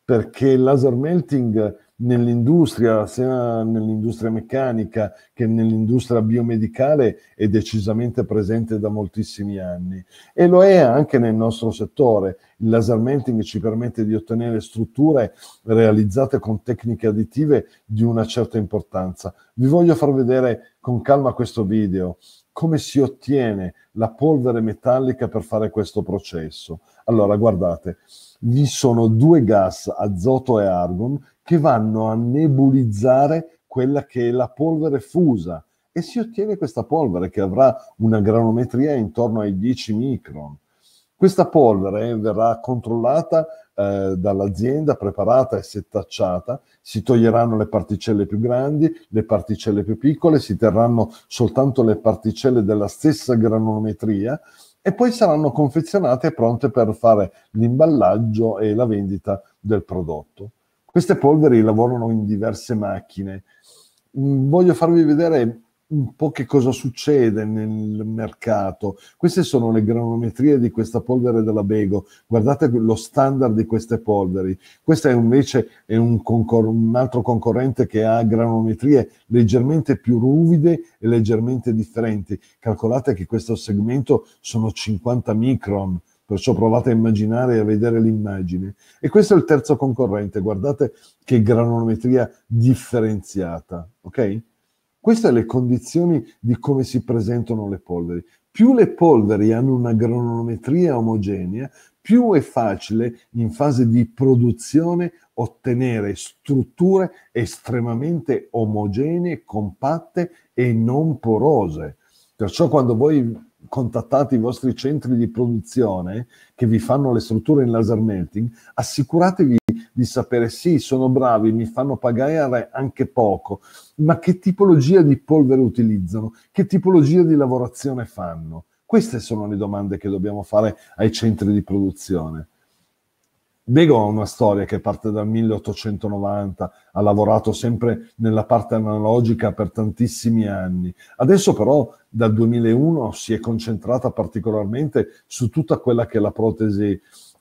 perché il laser melting nell'industria, sia nell'industria meccanica che nell'industria biomedicale, è decisamente presente da moltissimi anni e lo è anche nel nostro settore. Il laser melting ci permette di ottenere strutture realizzate con tecniche additive di una certa importanza. Vi voglio far vedere con calma questo video come si ottiene la polvere metallica per fare questo processo? Allora, guardate, vi sono due gas, azoto e argon, che vanno a nebulizzare quella che è la polvere fusa e si ottiene questa polvere che avrà una granometria intorno ai 10 micron. Questa polvere verrà controllata eh, dall'azienda, preparata e settacciata, si toglieranno le particelle più grandi, le particelle più piccole, si terranno soltanto le particelle della stessa granulometria e poi saranno confezionate e pronte per fare l'imballaggio e la vendita del prodotto. Queste polveri lavorano in diverse macchine. Mm, voglio farvi vedere un po' che cosa succede nel mercato. Queste sono le granometrie di questa polvere della Bego. Guardate lo standard di queste polveri. Questo è invece è un, concor- un, altro concorrente che ha granometrie leggermente più ruvide e leggermente differenti. Calcolate che questo segmento sono 50 micron. Perciò provate a immaginare e a vedere l'immagine. E questo è il terzo concorrente. Guardate che granometria differenziata. Ok? Queste sono le condizioni di come si presentano le polveri. Più le polveri hanno una granometria omogenea, più è facile in fase di produzione ottenere strutture estremamente omogenee, compatte e non porose. Perciò quando voi contattate i vostri centri di produzione che vi fanno le strutture in laser melting, assicuratevi di sapere sì, sono bravi, mi fanno pagare anche poco, ma che tipologia di polvere utilizzano, che tipologia di lavorazione fanno. Queste sono le domande che dobbiamo fare ai centri di produzione. Bego ha una storia che parte dal 1890, ha lavorato sempre nella parte analogica per tantissimi anni. Adesso però dal 2001 si è concentrata particolarmente su tutta quella che è la protesi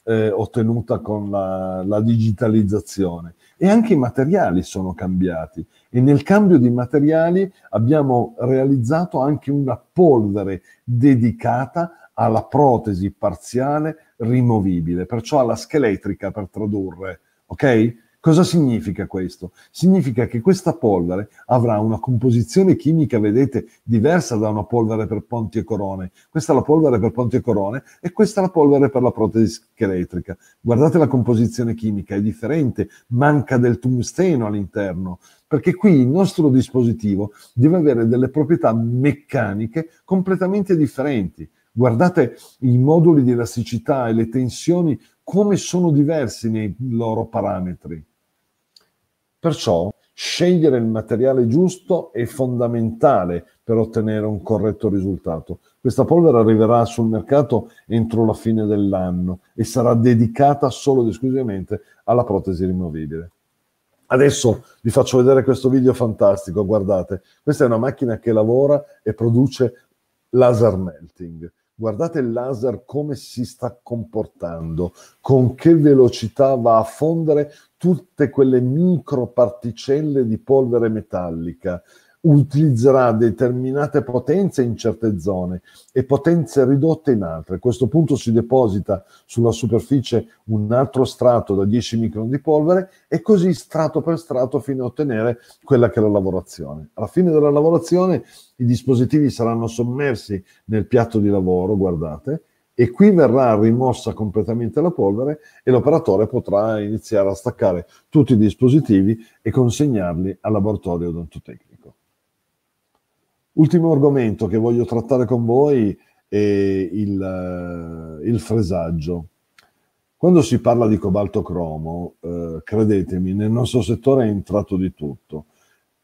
eh, ottenuta con la, la digitalizzazione. E anche i materiali sono cambiati e nel cambio di materiali abbiamo realizzato anche una polvere dedicata alla protesi parziale rimovibile, perciò alla scheletrica per tradurre, ok? Cosa significa questo? Significa che questa polvere avrà una composizione chimica, vedete, diversa da una polvere per ponti e corone. Questa è la polvere per ponti e corone e questa è la polvere per la protesi scheletrica. Guardate la composizione chimica, è differente, manca del tungsteno all'interno, perché qui il nostro dispositivo deve avere delle proprietà meccaniche completamente differenti. Guardate i moduli di elasticità e le tensioni come sono diversi nei loro parametri. Perciò scegliere il materiale giusto è fondamentale per ottenere un corretto risultato. Questa polvere arriverà sul mercato entro la fine dell'anno e sarà dedicata solo ed esclusivamente alla protesi rimovibile. Adesso vi faccio vedere questo video fantastico, guardate, questa è una macchina che lavora e produce laser melting guardate il laser come si sta comportando, con che velocità va a fondere tutte quelle microparticelle di polvere metallica utilizzerà determinate potenze in certe zone e potenze ridotte in altre. A questo punto si deposita sulla superficie un altro strato da 10 micron di polvere e così strato per strato fino a ottenere quella che è la lavorazione. Alla fine della lavorazione i dispositivi saranno sommersi nel piatto di lavoro, guardate, e qui verrà rimossa completamente la polvere e l'operatore potrà iniziare a staccare tutti i dispositivi e consegnarli al laboratorio odontotecnico. Ultimo argomento che voglio trattare con voi è il, eh, il fresaggio. Quando si parla di cobalto cromo, eh, credetemi, nel nostro settore è entrato di tutto.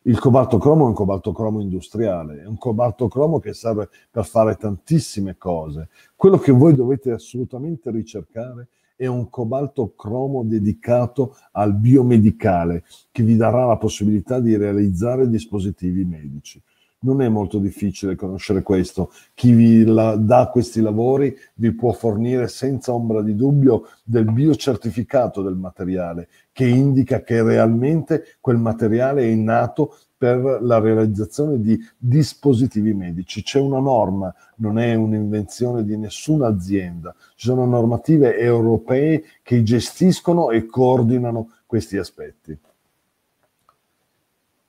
Il cobalto cromo è un cobalto cromo industriale, è un cobalto cromo che serve per fare tantissime cose. Quello che voi dovete assolutamente ricercare è un cobalto cromo dedicato al biomedicale, che vi darà la possibilità di realizzare dispositivi medici non è molto difficile conoscere questo. Chi vi la, dà questi lavori vi può fornire senza ombra di dubbio del biocertificato del materiale, che indica che realmente quel materiale è nato per la realizzazione di dispositivi medici. C'è una norma, non è un'invenzione di nessuna azienda, ci sono normative europee che gestiscono e coordinano questi aspetti.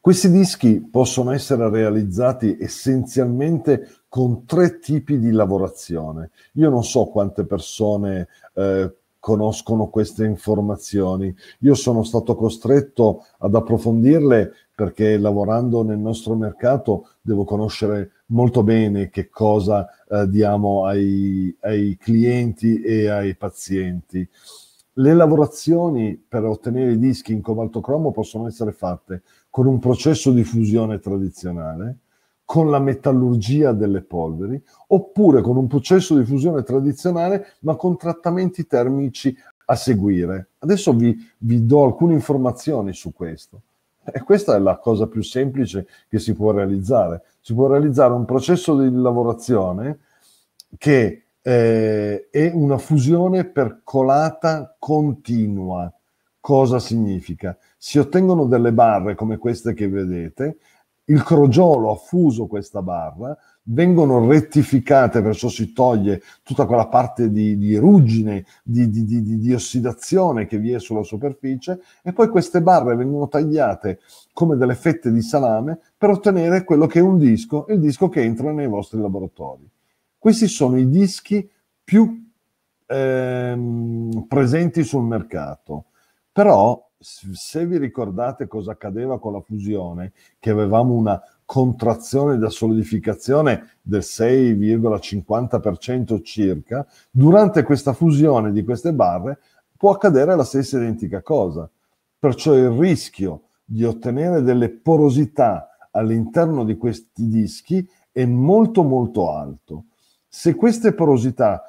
Questi dischi possono essere realizzati essenzialmente con tre tipi di lavorazione. Io non so quante persone eh, conoscono queste informazioni. Io sono stato costretto ad approfondirle perché lavorando nel nostro mercato devo conoscere molto bene che cosa eh, diamo ai, ai clienti e ai pazienti. Le lavorazioni per ottenere i dischi in cobalto cromo possono essere fatte con un processo di fusione tradizionale, con la metallurgia delle polveri, oppure con un processo di fusione tradizionale ma con trattamenti termici a seguire. Adesso vi, vi do alcune informazioni su questo. E questa è la cosa più semplice che si può realizzare. Si può realizzare un processo di lavorazione che eh, è una fusione per colata continua. Cosa significa? Si ottengono delle barre come queste che vedete, il crogiolo ha fuso questa barra, vengono rettificate, perciò si toglie tutta quella parte di, di ruggine, di, di, di, ossidazione che vi è sulla superficie e poi queste barre vengono tagliate come delle fette di salame per ottenere quello che è un disco, il disco che entra nei vostri laboratori. Questi sono i dischi più ehm, presenti sul mercato. Però, se vi ricordate cosa accadeva con la fusione, che avevamo una contrazione da solidificazione del 6,50% circa, durante questa fusione di queste barre può accadere la stessa identica cosa. Perciò il rischio di ottenere delle porosità all'interno di questi dischi è molto molto alto. Se queste porosità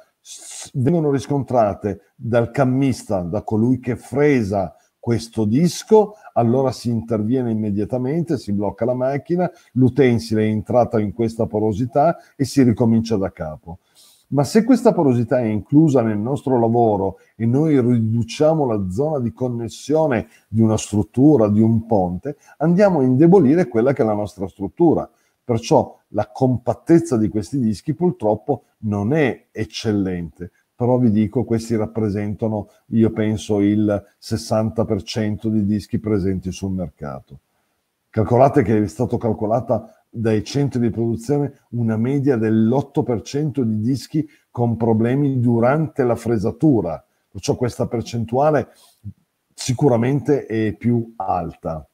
vengono riscontrate dal cammista, da colui che fresa questo disco, allora si interviene immediatamente, si blocca la macchina, l'utensile è entrata in questa porosità e si ricomincia da capo. Ma se questa porosità è inclusa nel nostro lavoro e noi riduciamo la zona di connessione di una struttura, di un ponte, andiamo a indebolire quella che è la nostra struttura. Perciò la compattezza di questi dischi purtroppo non è eccellente, però vi dico questi rappresentano, io penso, il 60% dei dischi presenti sul mercato. Calcolate che è stata calcolata dai centri di produzione una media dell'8% di dischi con problemi durante la fresatura, perciò questa percentuale sicuramente è più alta.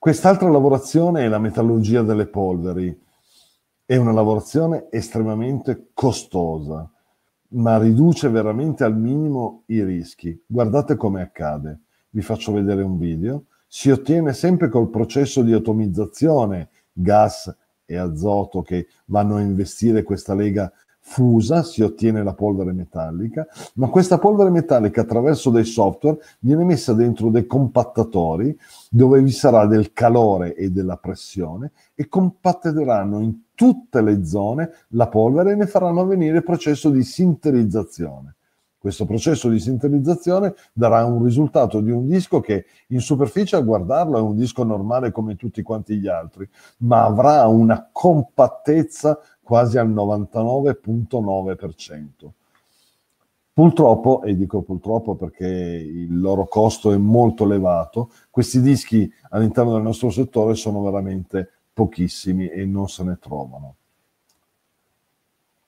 Quest'altra lavorazione è la metallurgia delle polveri. È una lavorazione estremamente costosa, ma riduce veramente al minimo i rischi. Guardate come accade. Vi faccio vedere un video. Si ottiene sempre col processo di atomizzazione, gas e azoto che vanno a investire questa lega fusa si ottiene la polvere metallica, ma questa polvere metallica attraverso dei software viene messa dentro dei compattatori dove vi sarà del calore e della pressione e compatteranno in tutte le zone la polvere e ne faranno avvenire il processo di sinterizzazione. Questo processo di sinterizzazione darà un risultato di un disco che in superficie a guardarlo è un disco normale come tutti quanti gli altri, ma avrà una compattezza quasi al 99.9%. Purtroppo, e dico purtroppo perché il loro costo è molto elevato, questi dischi all'interno del nostro settore sono veramente pochissimi e non se ne trovano.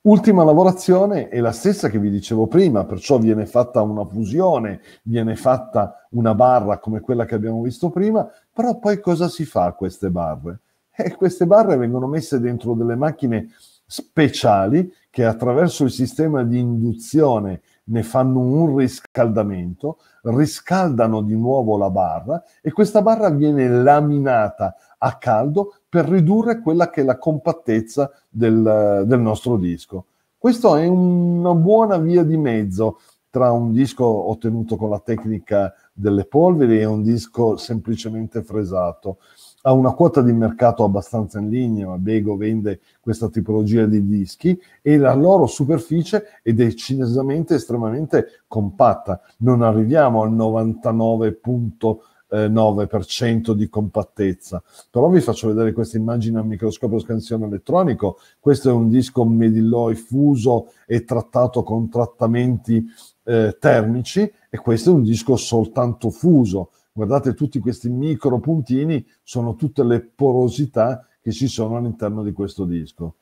Ultima lavorazione è la stessa che vi dicevo prima, perciò viene fatta una fusione, viene fatta una barra come quella che abbiamo visto prima, però poi cosa si fa a queste barre? Eh, queste barre vengono messe dentro delle macchine speciali che attraverso il sistema di induzione ne fanno un riscaldamento, riscaldano di nuovo la barra e questa barra viene laminata a caldo per ridurre quella che è la compattezza del, del nostro disco. Questa è una buona via di mezzo tra un disco ottenuto con la tecnica delle polveri e un disco semplicemente fresato ha una quota di mercato abbastanza in linea, ma Bego vende questa tipologia di dischi e la loro superficie è decisamente estremamente compatta. Non arriviamo al 99.9% di compattezza, però vi faccio vedere questa immagine a microscopio scansione elettronico. Questo è un disco Medilloy fuso e trattato con trattamenti eh, termici e questo è un disco soltanto fuso guardate tutti questi micro puntini, sono tutte le porosità che ci sono all'interno di questo disco.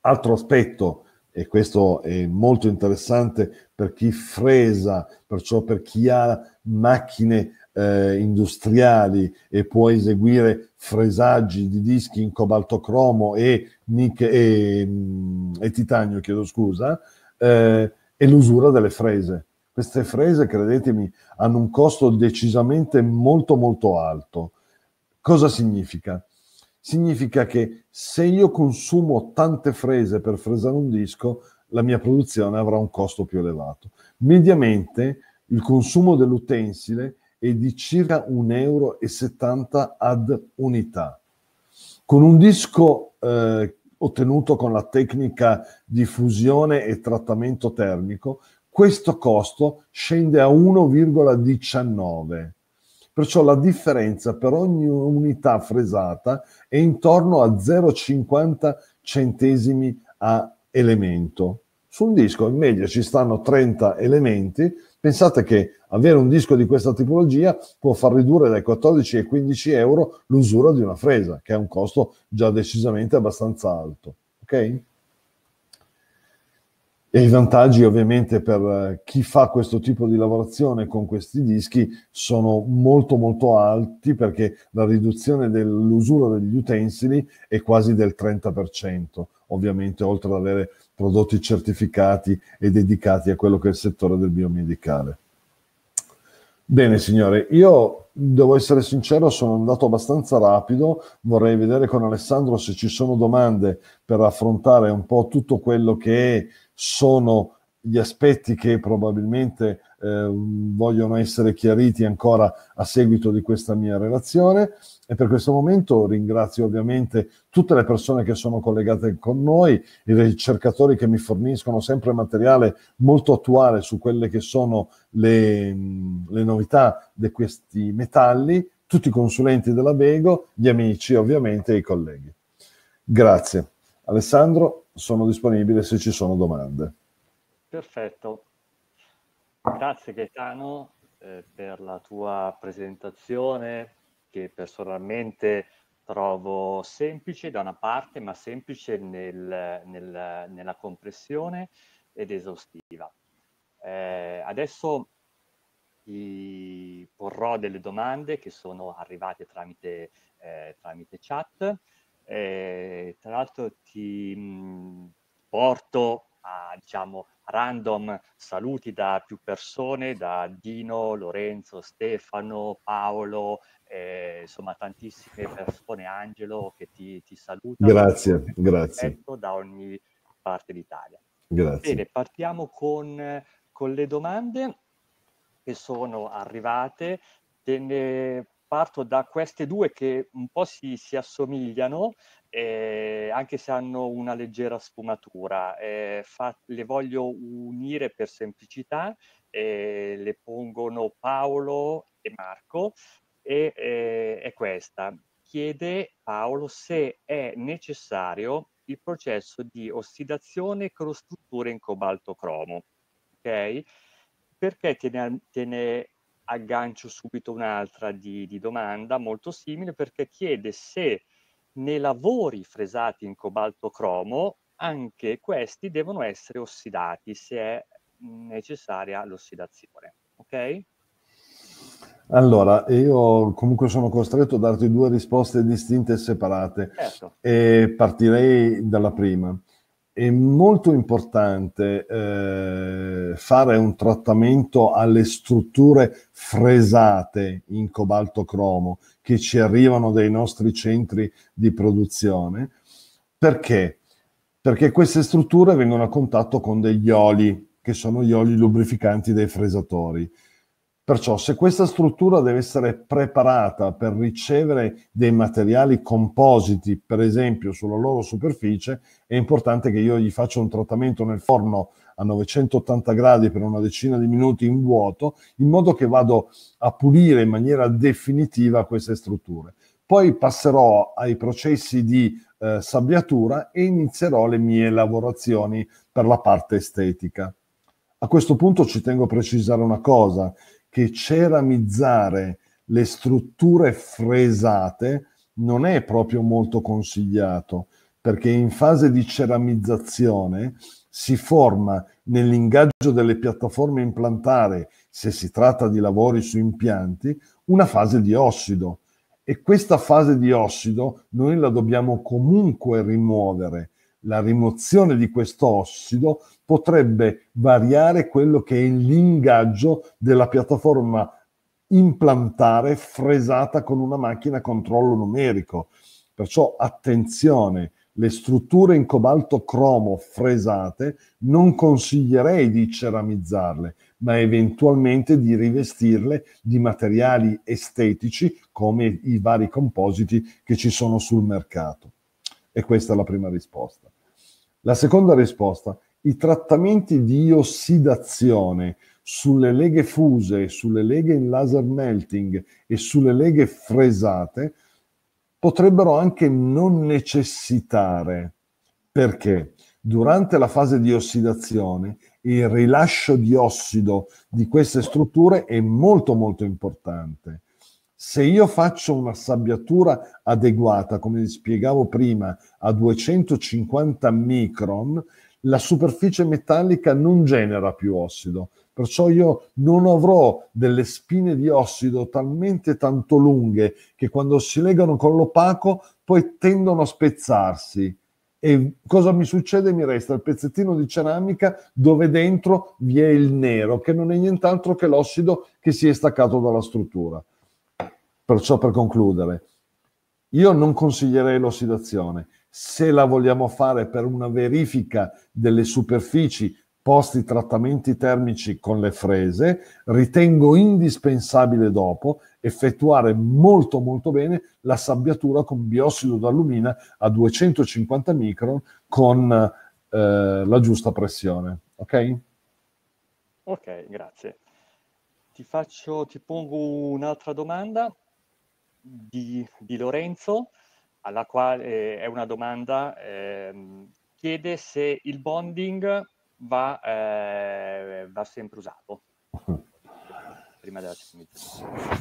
Altro aspetto, e questo è molto interessante per chi fresa, perciò per chi ha macchine eh, industriali e può eseguire fresaggi di dischi in cobalto cromo e, nic- e, mm, e titanio, chiedo scusa, eh, è l'usura delle frese. Queste frese, credetemi, hanno un costo decisamente molto molto alto. Cosa significa? Significa che se io consumo tante frese per fresare un disco, la mia produzione avrà un costo più elevato. Mediamente il consumo dell'utensile è di circa 1,70 euro ad unità. Con un disco eh, ottenuto con la tecnica di fusione e trattamento termico, questo costo scende a 1,19. Perciò la differenza per ogni unità fresata è intorno a 0,50 centesimi a elemento. Su un disco in media ci stanno 30 elementi, pensate che avere un disco di questa tipologia può far ridurre dai 14 ai 15 euro l'usura di una fresa, che è un costo già decisamente abbastanza alto. Okay? E i vantaggi ovviamente per eh, chi fa questo tipo di lavorazione con questi dischi sono molto molto alti perché la riduzione dell'usura degli utensili è quasi del 30%, ovviamente oltre ad avere prodotti certificati e dedicati a quello che è il settore del biomedicale. Bene signore, io devo essere sincero, sono andato abbastanza rapido, vorrei vedere con Alessandro se ci sono domande per affrontare un po' tutto quello che è sono gli aspetti che probabilmente eh, vogliono essere chiariti ancora a seguito di questa mia relazione e per questo momento ringrazio ovviamente tutte le persone che sono collegate con noi, i ricercatori che mi forniscono sempre materiale molto attuale su quelle che sono le, le novità di questi metalli, tutti i consulenti della Bego, gli amici ovviamente e i colleghi. Grazie. Alessandro, sono disponibile se ci sono domande. Perfetto. Grazie Gaetano eh, per la tua presentazione che personalmente trovo semplice da una parte, ma semplice nel, nel, nella compressione ed esaustiva. Eh, adesso porrò delle domande che sono arrivate tramite, eh, tramite chat eh, tra l'altro ti mh, mhmm, porto a diciamo random saluti da più persone, da Dino, Lorenzo, Stefano, Paolo, eh, insomma tantissime persone, Angelo che ti, ti saluta. Grazie, grazie. Da ogni parte d'Italia. Grazie. Bene, partiamo con, con le domande che sono arrivate. Te ne parto da queste due che un po' si, si assomigliano, eh, anche se hanno una leggera sfumatura. Eh, fa, le voglio unire per semplicità, eh, le pongono Paolo e Marco, e eh, è questa. Chiede Paolo se è necessario il processo di ossidazione crostrutture in cobalto cromo. Okay? Perché te ne aggancio subito un'altra di, di domanda molto simile perché chiede se nei lavori fresati in cobalto cromo anche questi devono essere ossidati se è necessaria l'ossidazione. Ok? Allora, io comunque sono costretto a darti due risposte distinte e separate certo. e partirei dalla prima è molto importante eh, fare un trattamento alle strutture fresate in cobalto cromo che ci arrivano dai nostri centri di produzione. Perché? Perché queste strutture vengono a contatto con degli oli, che sono gli oli lubrificanti dei fresatori. Perciò se questa struttura deve essere preparata per ricevere dei materiali compositi, per esempio sulla loro superficie, è importante che io gli faccia un trattamento nel forno a 980 gradi per una decina di minuti in vuoto, in modo che vado a pulire in maniera definitiva queste strutture. Poi passerò ai processi di eh, sabbiatura e inizierò le mie lavorazioni per la parte estetica. A questo punto ci tengo a precisare una cosa, che ceramizzare le strutture fresate non è proprio molto consigliato, perché in fase di ceramizzazione si forma nell'ingaggio delle piattaforme implantare, se si tratta di lavori su impianti, una fase di ossido. E questa fase di ossido noi la dobbiamo comunque rimuovere la rimozione di questo ossido potrebbe variare quello che è l'ingaggio della piattaforma implantare fresata con una macchina a controllo numerico. Perciò attenzione, le strutture in cobalto cromo fresate non consiglierei di ceramizzarle, ma eventualmente di rivestirle di materiali estetici come i vari compositi che ci sono sul mercato. E questa è la prima risposta. La seconda risposta, i trattamenti di ossidazione sulle leghe fuse, sulle leghe in laser melting e sulle leghe fresate potrebbero anche non necessitare perché durante la fase di ossidazione il rilascio di ossido di queste strutture è molto molto importante se io faccio una sabbiatura adeguata, come vi spiegavo prima, a 250 micron, la superficie metallica non genera più ossido, perciò io non avrò delle spine di ossido talmente tanto lunghe che quando si legano con l'opaco poi tendono a spezzarsi. E cosa mi succede? Mi resta il pezzettino di ceramica dove dentro vi è il nero, che non è nient'altro che l'ossido che si è staccato dalla struttura. Perciò per concludere, io non consiglierei l'ossidazione. Se la vogliamo fare per una verifica delle superfici posti trattamenti termici con le frese, ritengo indispensabile dopo effettuare molto molto bene la sabbiatura con biossido d'allumina a 250 micron con eh, la giusta pressione. Ok? Ok, grazie. Ti, faccio, ti pongo un'altra domanda di, di Lorenzo, alla quale eh, è una domanda, ehm, chiede se il bonding va, eh, va sempre usato. Prima della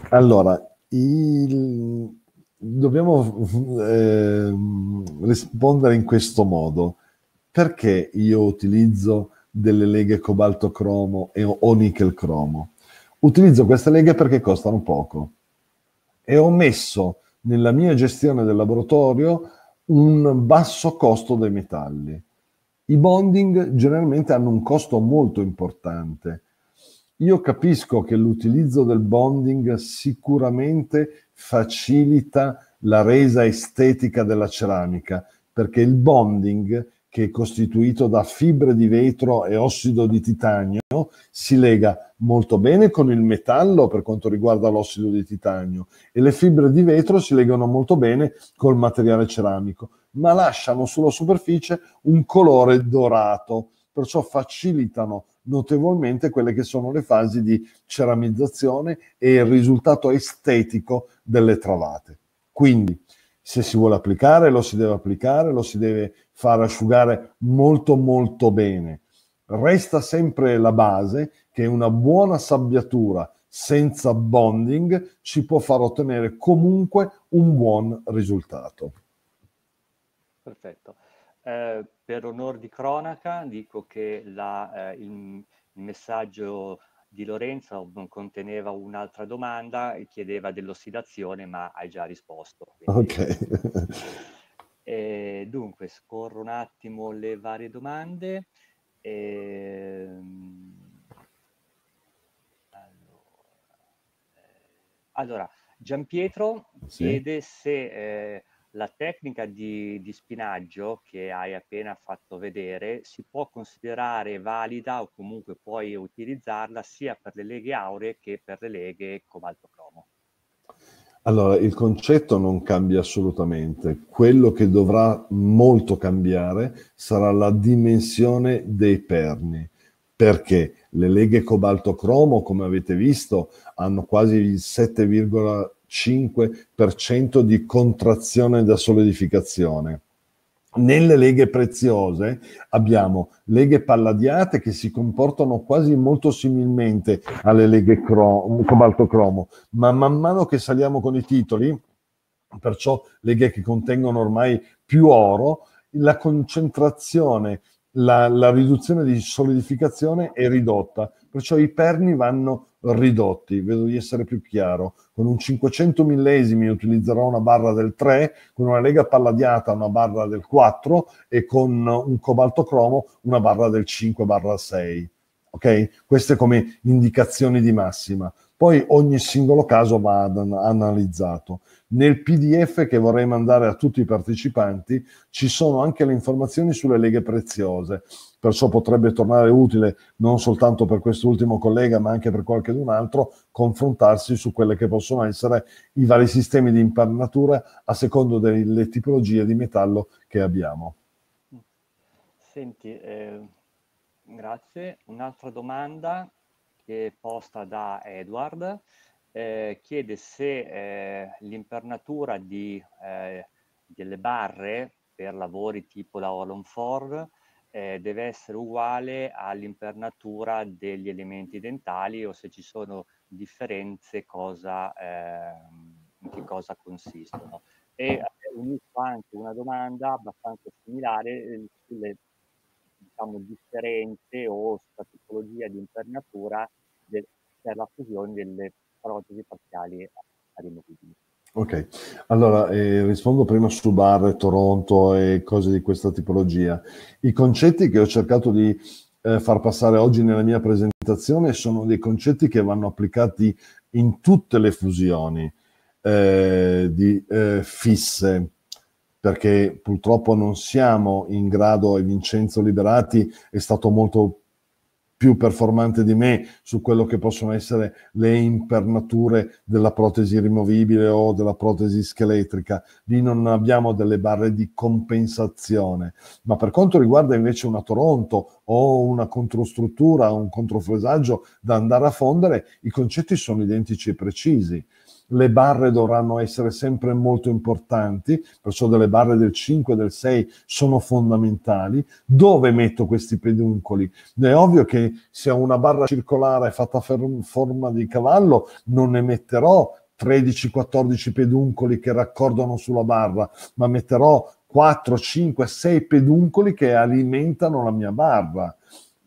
allora, il, dobbiamo eh, rispondere in questo modo. Perché io utilizzo delle leghe cobalto cromo e, o nickel cromo? Utilizzo queste leghe perché costano poco e ho messo nella mia gestione del laboratorio un basso costo dei metalli. I bonding generalmente hanno un costo molto importante. Io capisco che l'utilizzo del bonding sicuramente facilita la resa estetica della ceramica, perché il bonding che è costituito da fibre di vetro e ossido di titanio, si lega molto bene con il metallo per quanto riguarda l'ossido di titanio e le fibre di vetro si legano molto bene col materiale ceramico, ma lasciano sulla superficie un colore dorato, perciò facilitano notevolmente quelle che sono le fasi di ceramizzazione e il risultato estetico delle travate. Quindi, se si vuole applicare, lo si deve applicare, lo si deve far asciugare molto molto bene. Resta sempre la base che una buona sabbiatura senza bonding ci può far ottenere comunque un buon risultato. Perfetto. Eh, per onor di cronaca dico che la, eh, il, il messaggio di Lorenzo conteneva un'altra domanda e chiedeva dell'ossidazione, ma hai già risposto. Quindi... Ok. Eh, dunque, scorro un attimo le varie domande. Ehm, eh, allora, Giampietro sì. chiede se eh, la tecnica di, di, spinaggio che hai appena fatto vedere si può considerare valida o comunque puoi utilizzarla sia per le leghe auree che per le leghe come cromo. Allora, il concetto non cambia assolutamente. Quello che dovrà molto cambiare sarà la dimensione dei perni, perché le leghe cobalto-cromo, come avete visto, hanno quasi il 7,5% di contrazione da solidificazione nelle leghe preziose abbiamo leghe palladiate che si comportano quasi molto similmente alle leghe crom- cromo, ma man mano che saliamo con i titoli, perciò leghe che contengono ormai più oro, la concentrazione la, la riduzione di solidificazione è ridotta, perciò i perni vanno ridotti, vedo di essere più chiaro. Con un 500 millesimi utilizzerò una barra del 3, con una lega palladiata una barra del 4 e con un cobalto cromo una barra del 5 barra 6. Ok? Queste come indicazioni di massima. Poi ogni singolo caso va analizzato. Nel PDF che vorrei mandare a tutti i partecipanti ci sono anche le informazioni sulle leghe preziose, perciò potrebbe tornare utile non soltanto per quest'ultimo collega ma anche per qualche un altro confrontarsi su quelle che possono essere i vari sistemi di impannatura a secondo delle tipologie di metallo che abbiamo. Senti, eh, grazie. Un'altra domanda che è posta da Edward eh, chiede se eh, l'impernatura di, eh, delle barre per lavori tipo la Orlon Ford eh, deve essere uguale all'impernatura degli elementi dentali o se ci sono differenze cosa, ehm, in che cosa consistono. E unisco anche una domanda abbastanza similare eh, sulle diciamo, differenze o sulla tipologia di impernatura del, per la fusione delle protesi parziali eh, a rimovibili. Ok, allora eh, rispondo prima su bar, Toronto e cose di questa tipologia. I concetti che ho cercato di eh, far passare oggi nella mia presentazione sono dei concetti che vanno applicati in tutte le fusioni eh, di, eh, fisse, perché purtroppo non siamo in grado, e Vincenzo Liberati è stato molto più performante di me su quello che possono essere le impernature della protesi rimovibile o della protesi scheletrica. Lì non abbiamo delle barre di compensazione. Ma per quanto riguarda invece una Toronto o una controstruttura, un controfresaggio da andare a fondere, i concetti sono identici e precisi le barre dovranno essere sempre molto importanti, perciò delle barre del 5 e del 6 sono fondamentali. Dove metto questi peduncoli? È ovvio che se ho una barra circolare fatta a forma di cavallo non ne metterò 13-14 peduncoli che raccordano sulla barra, ma metterò 4, 5, 6 peduncoli che alimentano la mia barra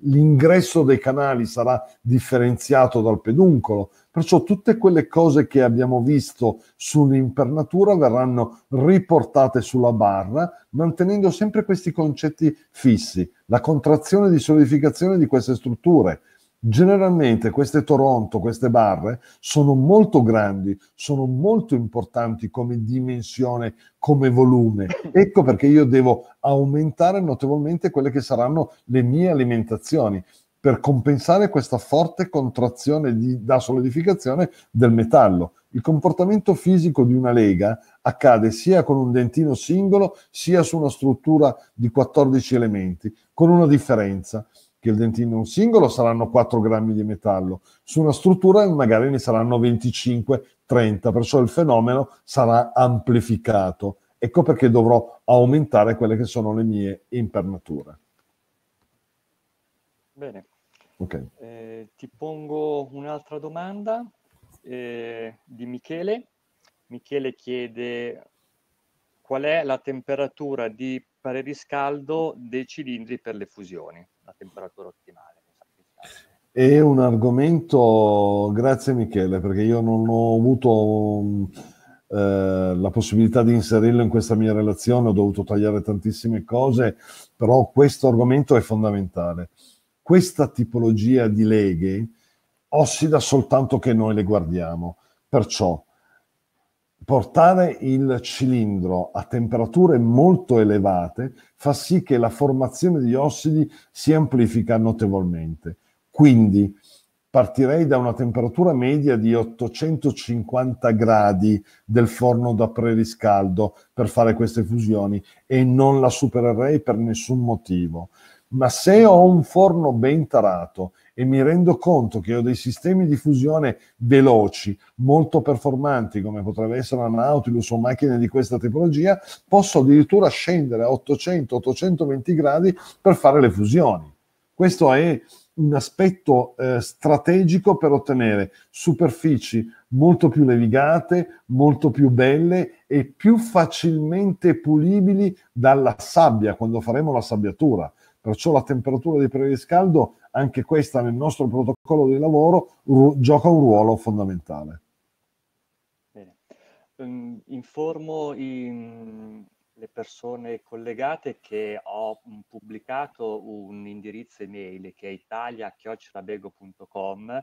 l'ingresso dei canali sarà differenziato dal peduncolo, Perciò tutte quelle cose che abbiamo visto sull'impernatura verranno riportate sulla barra, mantenendo sempre questi concetti fissi, la contrazione di solidificazione di queste strutture. Generalmente queste Toronto, queste barre, sono molto grandi, sono molto importanti come dimensione, come volume. Ecco perché io devo aumentare notevolmente quelle che saranno le mie alimentazioni per compensare questa forte contrazione di, da solidificazione del metallo. Il comportamento fisico di una lega accade sia con un dentino singolo sia su una struttura di 14 elementi, con una differenza che il dentino singolo saranno 4 grammi di metallo, su una struttura magari ne saranno 25-30, perciò il fenomeno sarà amplificato. Ecco perché dovrò aumentare quelle che sono le mie impernature. Bene. Okay. Eh, ti pongo un'altra domanda eh, di Michele. Michele chiede qual è la temperatura di preriscaldo dei cilindri per le fusioni, la temperatura ottimale. È un argomento, grazie Michele, perché io non ho avuto mm, eh, la possibilità di inserirlo in questa mia relazione, ho dovuto tagliare tantissime cose, però questo argomento è fondamentale questa tipologia di leghe ossida soltanto che noi le guardiamo. Perciò portare il cilindro a temperature molto elevate fa sì che la formazione di ossidi si amplifica notevolmente. Quindi partirei da una temperatura media di 850 gradi del forno da preriscaldo per fare queste fusioni e non la supererei per nessun motivo ma se ho un forno ben tarato e mi rendo conto che ho dei sistemi di fusione veloci, molto performanti, come potrebbe essere una Nautilus o macchine di questa tipologia, posso addirittura scendere a 800-820 gradi per fare le fusioni. Questo è un aspetto eh, strategico per ottenere superfici molto più levigate, molto più belle e più facilmente pulibili dalla sabbia quando faremo la sabbiatura perciò la temperatura di preriscaldo, anche questa nel nostro protocollo di lavoro, ru- gioca un ruolo fondamentale. Bene. Um, informo in, le persone collegate che ho pubblicato un indirizzo email che è italia.chiocciolabego.com.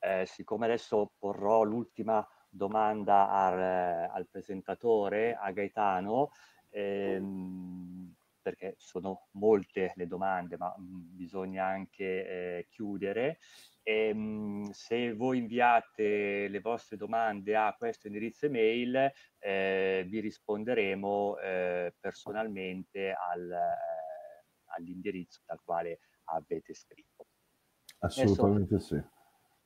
Eh, siccome adesso porrò l'ultima domanda al, al presentatore, a Gaetano, ehm, perché sono molte le domande, ma mh, mhmm, bisogna anche eh, chiudere. E, ehm, mh, se voi inviate le vostre domande a questo indirizzo email, eh, vi risponderemo eh, personalmente al, eh, all'indirizzo dal quale avete scritto. Assolutamente Adesso, sì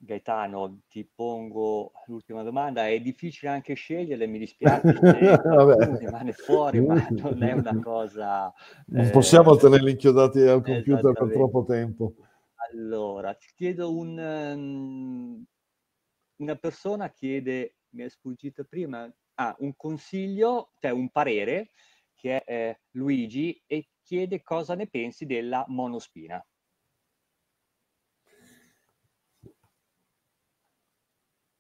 Gaetano, ti pongo l'ultima domanda. È difficile anche scegliere, mi dispiace, rimane fuori, ma non è una cosa... Non eh, possiamo tenerli inchiodati al computer per troppo tempo. Allora, ti chiedo un... Ehm, una persona chiede, mi è sfuggito prima, ah, un consiglio, cioè un parere, che è eh, Luigi, e chiede cosa ne pensi della monospina.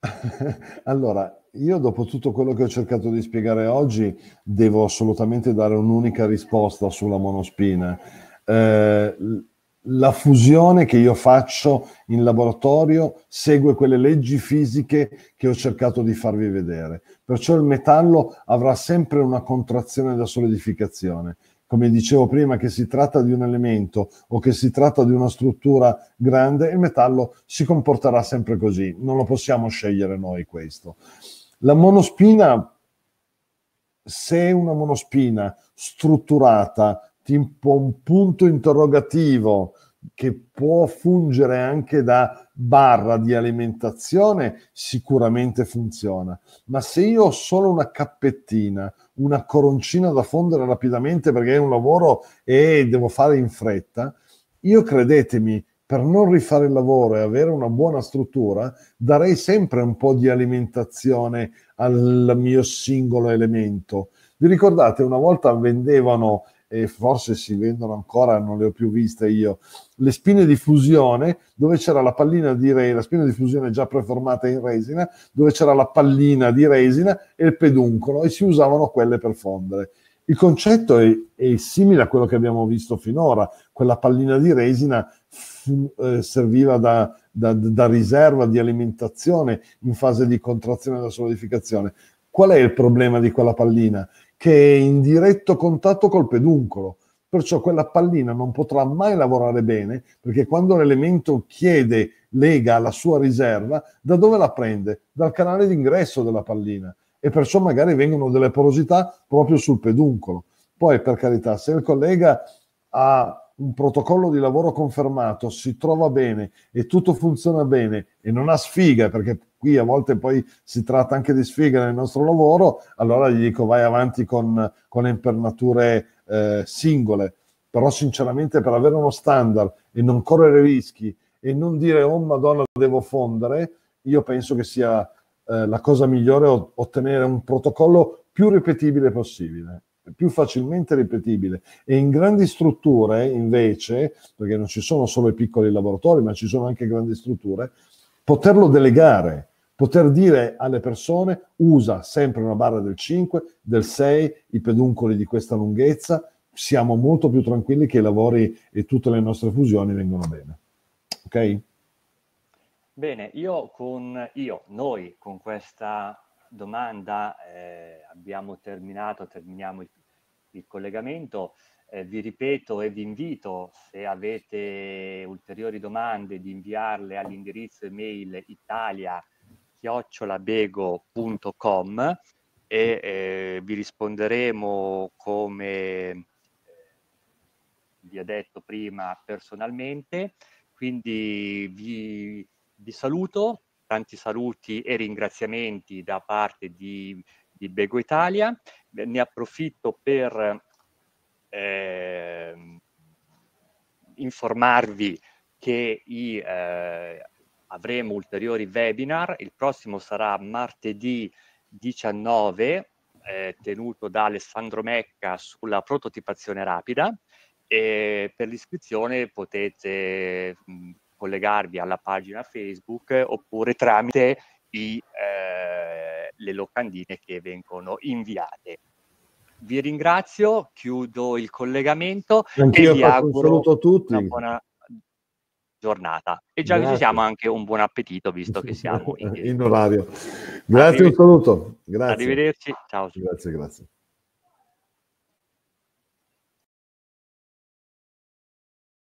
allora, io dopo tutto quello che ho cercato di spiegare oggi, devo assolutamente dare un'unica risposta sulla monospina. Eh, la fusione che io faccio in laboratorio segue quelle leggi fisiche che ho cercato di farvi vedere. Perciò il metallo avrà sempre una contrazione da solidificazione come dicevo prima, che si tratta di un elemento o che si tratta di una struttura grande, il metallo si comporterà sempre così, non lo possiamo scegliere noi questo. La monospina, se è una monospina strutturata, tipo un punto interrogativo che può fungere anche da barra di alimentazione, sicuramente funziona. Ma se io ho solo una cappettina, una coroncina da fondere rapidamente perché è un lavoro e devo fare in fretta, io credetemi, per non rifare il lavoro e avere una buona struttura, darei sempre un po' di alimentazione al mio singolo elemento. Vi ricordate, una volta vendevano e forse si vendono ancora, non le ho più viste io, le spine di fusione dove c'era la pallina di resina, la spina di fusione già preformata in resina, dove c'era la pallina di resina e il peduncolo e si usavano quelle per fondere. Il concetto è, è simile a quello che abbiamo visto finora, quella pallina di resina fu, eh, serviva da, da, da riserva di alimentazione in fase di contrazione e da solidificazione. Qual è il problema di quella pallina? che è in diretto contatto col peduncolo. Perciò quella pallina non potrà mai lavorare bene perché quando l'elemento chiede lega alla sua riserva, da dove la prende? Dal canale d'ingresso della pallina e perciò magari vengono delle porosità proprio sul peduncolo. Poi, per carità, se il collega ha un protocollo di lavoro confermato, si trova bene e tutto funziona bene e non ha sfiga perché qui a volte poi si tratta anche di sfiga nel nostro lavoro, allora gli dico vai avanti con, con le impernature eh, singole. Però sinceramente per avere uno standard e non correre rischi e non dire oh madonna devo fondere, io penso che sia eh, la cosa migliore ottenere un protocollo più ripetibile possibile più facilmente ripetibile e in grandi strutture invece, perché non ci sono solo i piccoli laboratori, ma ci sono anche grandi strutture, poterlo delegare. Poter dire alle persone usa sempre una barra del 5, del 6, i peduncoli di questa lunghezza, siamo molto più tranquilli che i lavori e tutte le nostre fusioni vengono bene. Ok? Bene, io con io, noi con questa domanda eh, abbiamo terminato, terminiamo il, il collegamento. Eh, vi ripeto e vi invito, se avete ulteriori domande, di inviarle all'indirizzo email italia chiocciolabego.com e eh, vi risponderemo come eh, vi ho detto prima personalmente. Quindi vi, vi saluto, tanti saluti e ringraziamenti da parte di, di Bego Italia. Ne approfitto per eh, informarvi che i, eh, avremo ulteriori webinar, il prossimo sarà martedì 19 eh, tenuto da Alessandro Mecca sulla prototipazione rapida e per l'iscrizione potete mh, mm, collegarvi alla pagina Facebook oppure tramite i, eh, le locandine che vengono inviate. Vi ringrazio, chiudo il collegamento Anch'io e vi auguro un saluto a tutti. Una buona giornata. E già Grazie. che ci siamo anche un buon appetito visto che siamo in, in orario. Grazie, un saluto. Grazie. Arrivederci. Ciao. Grazie, grazie.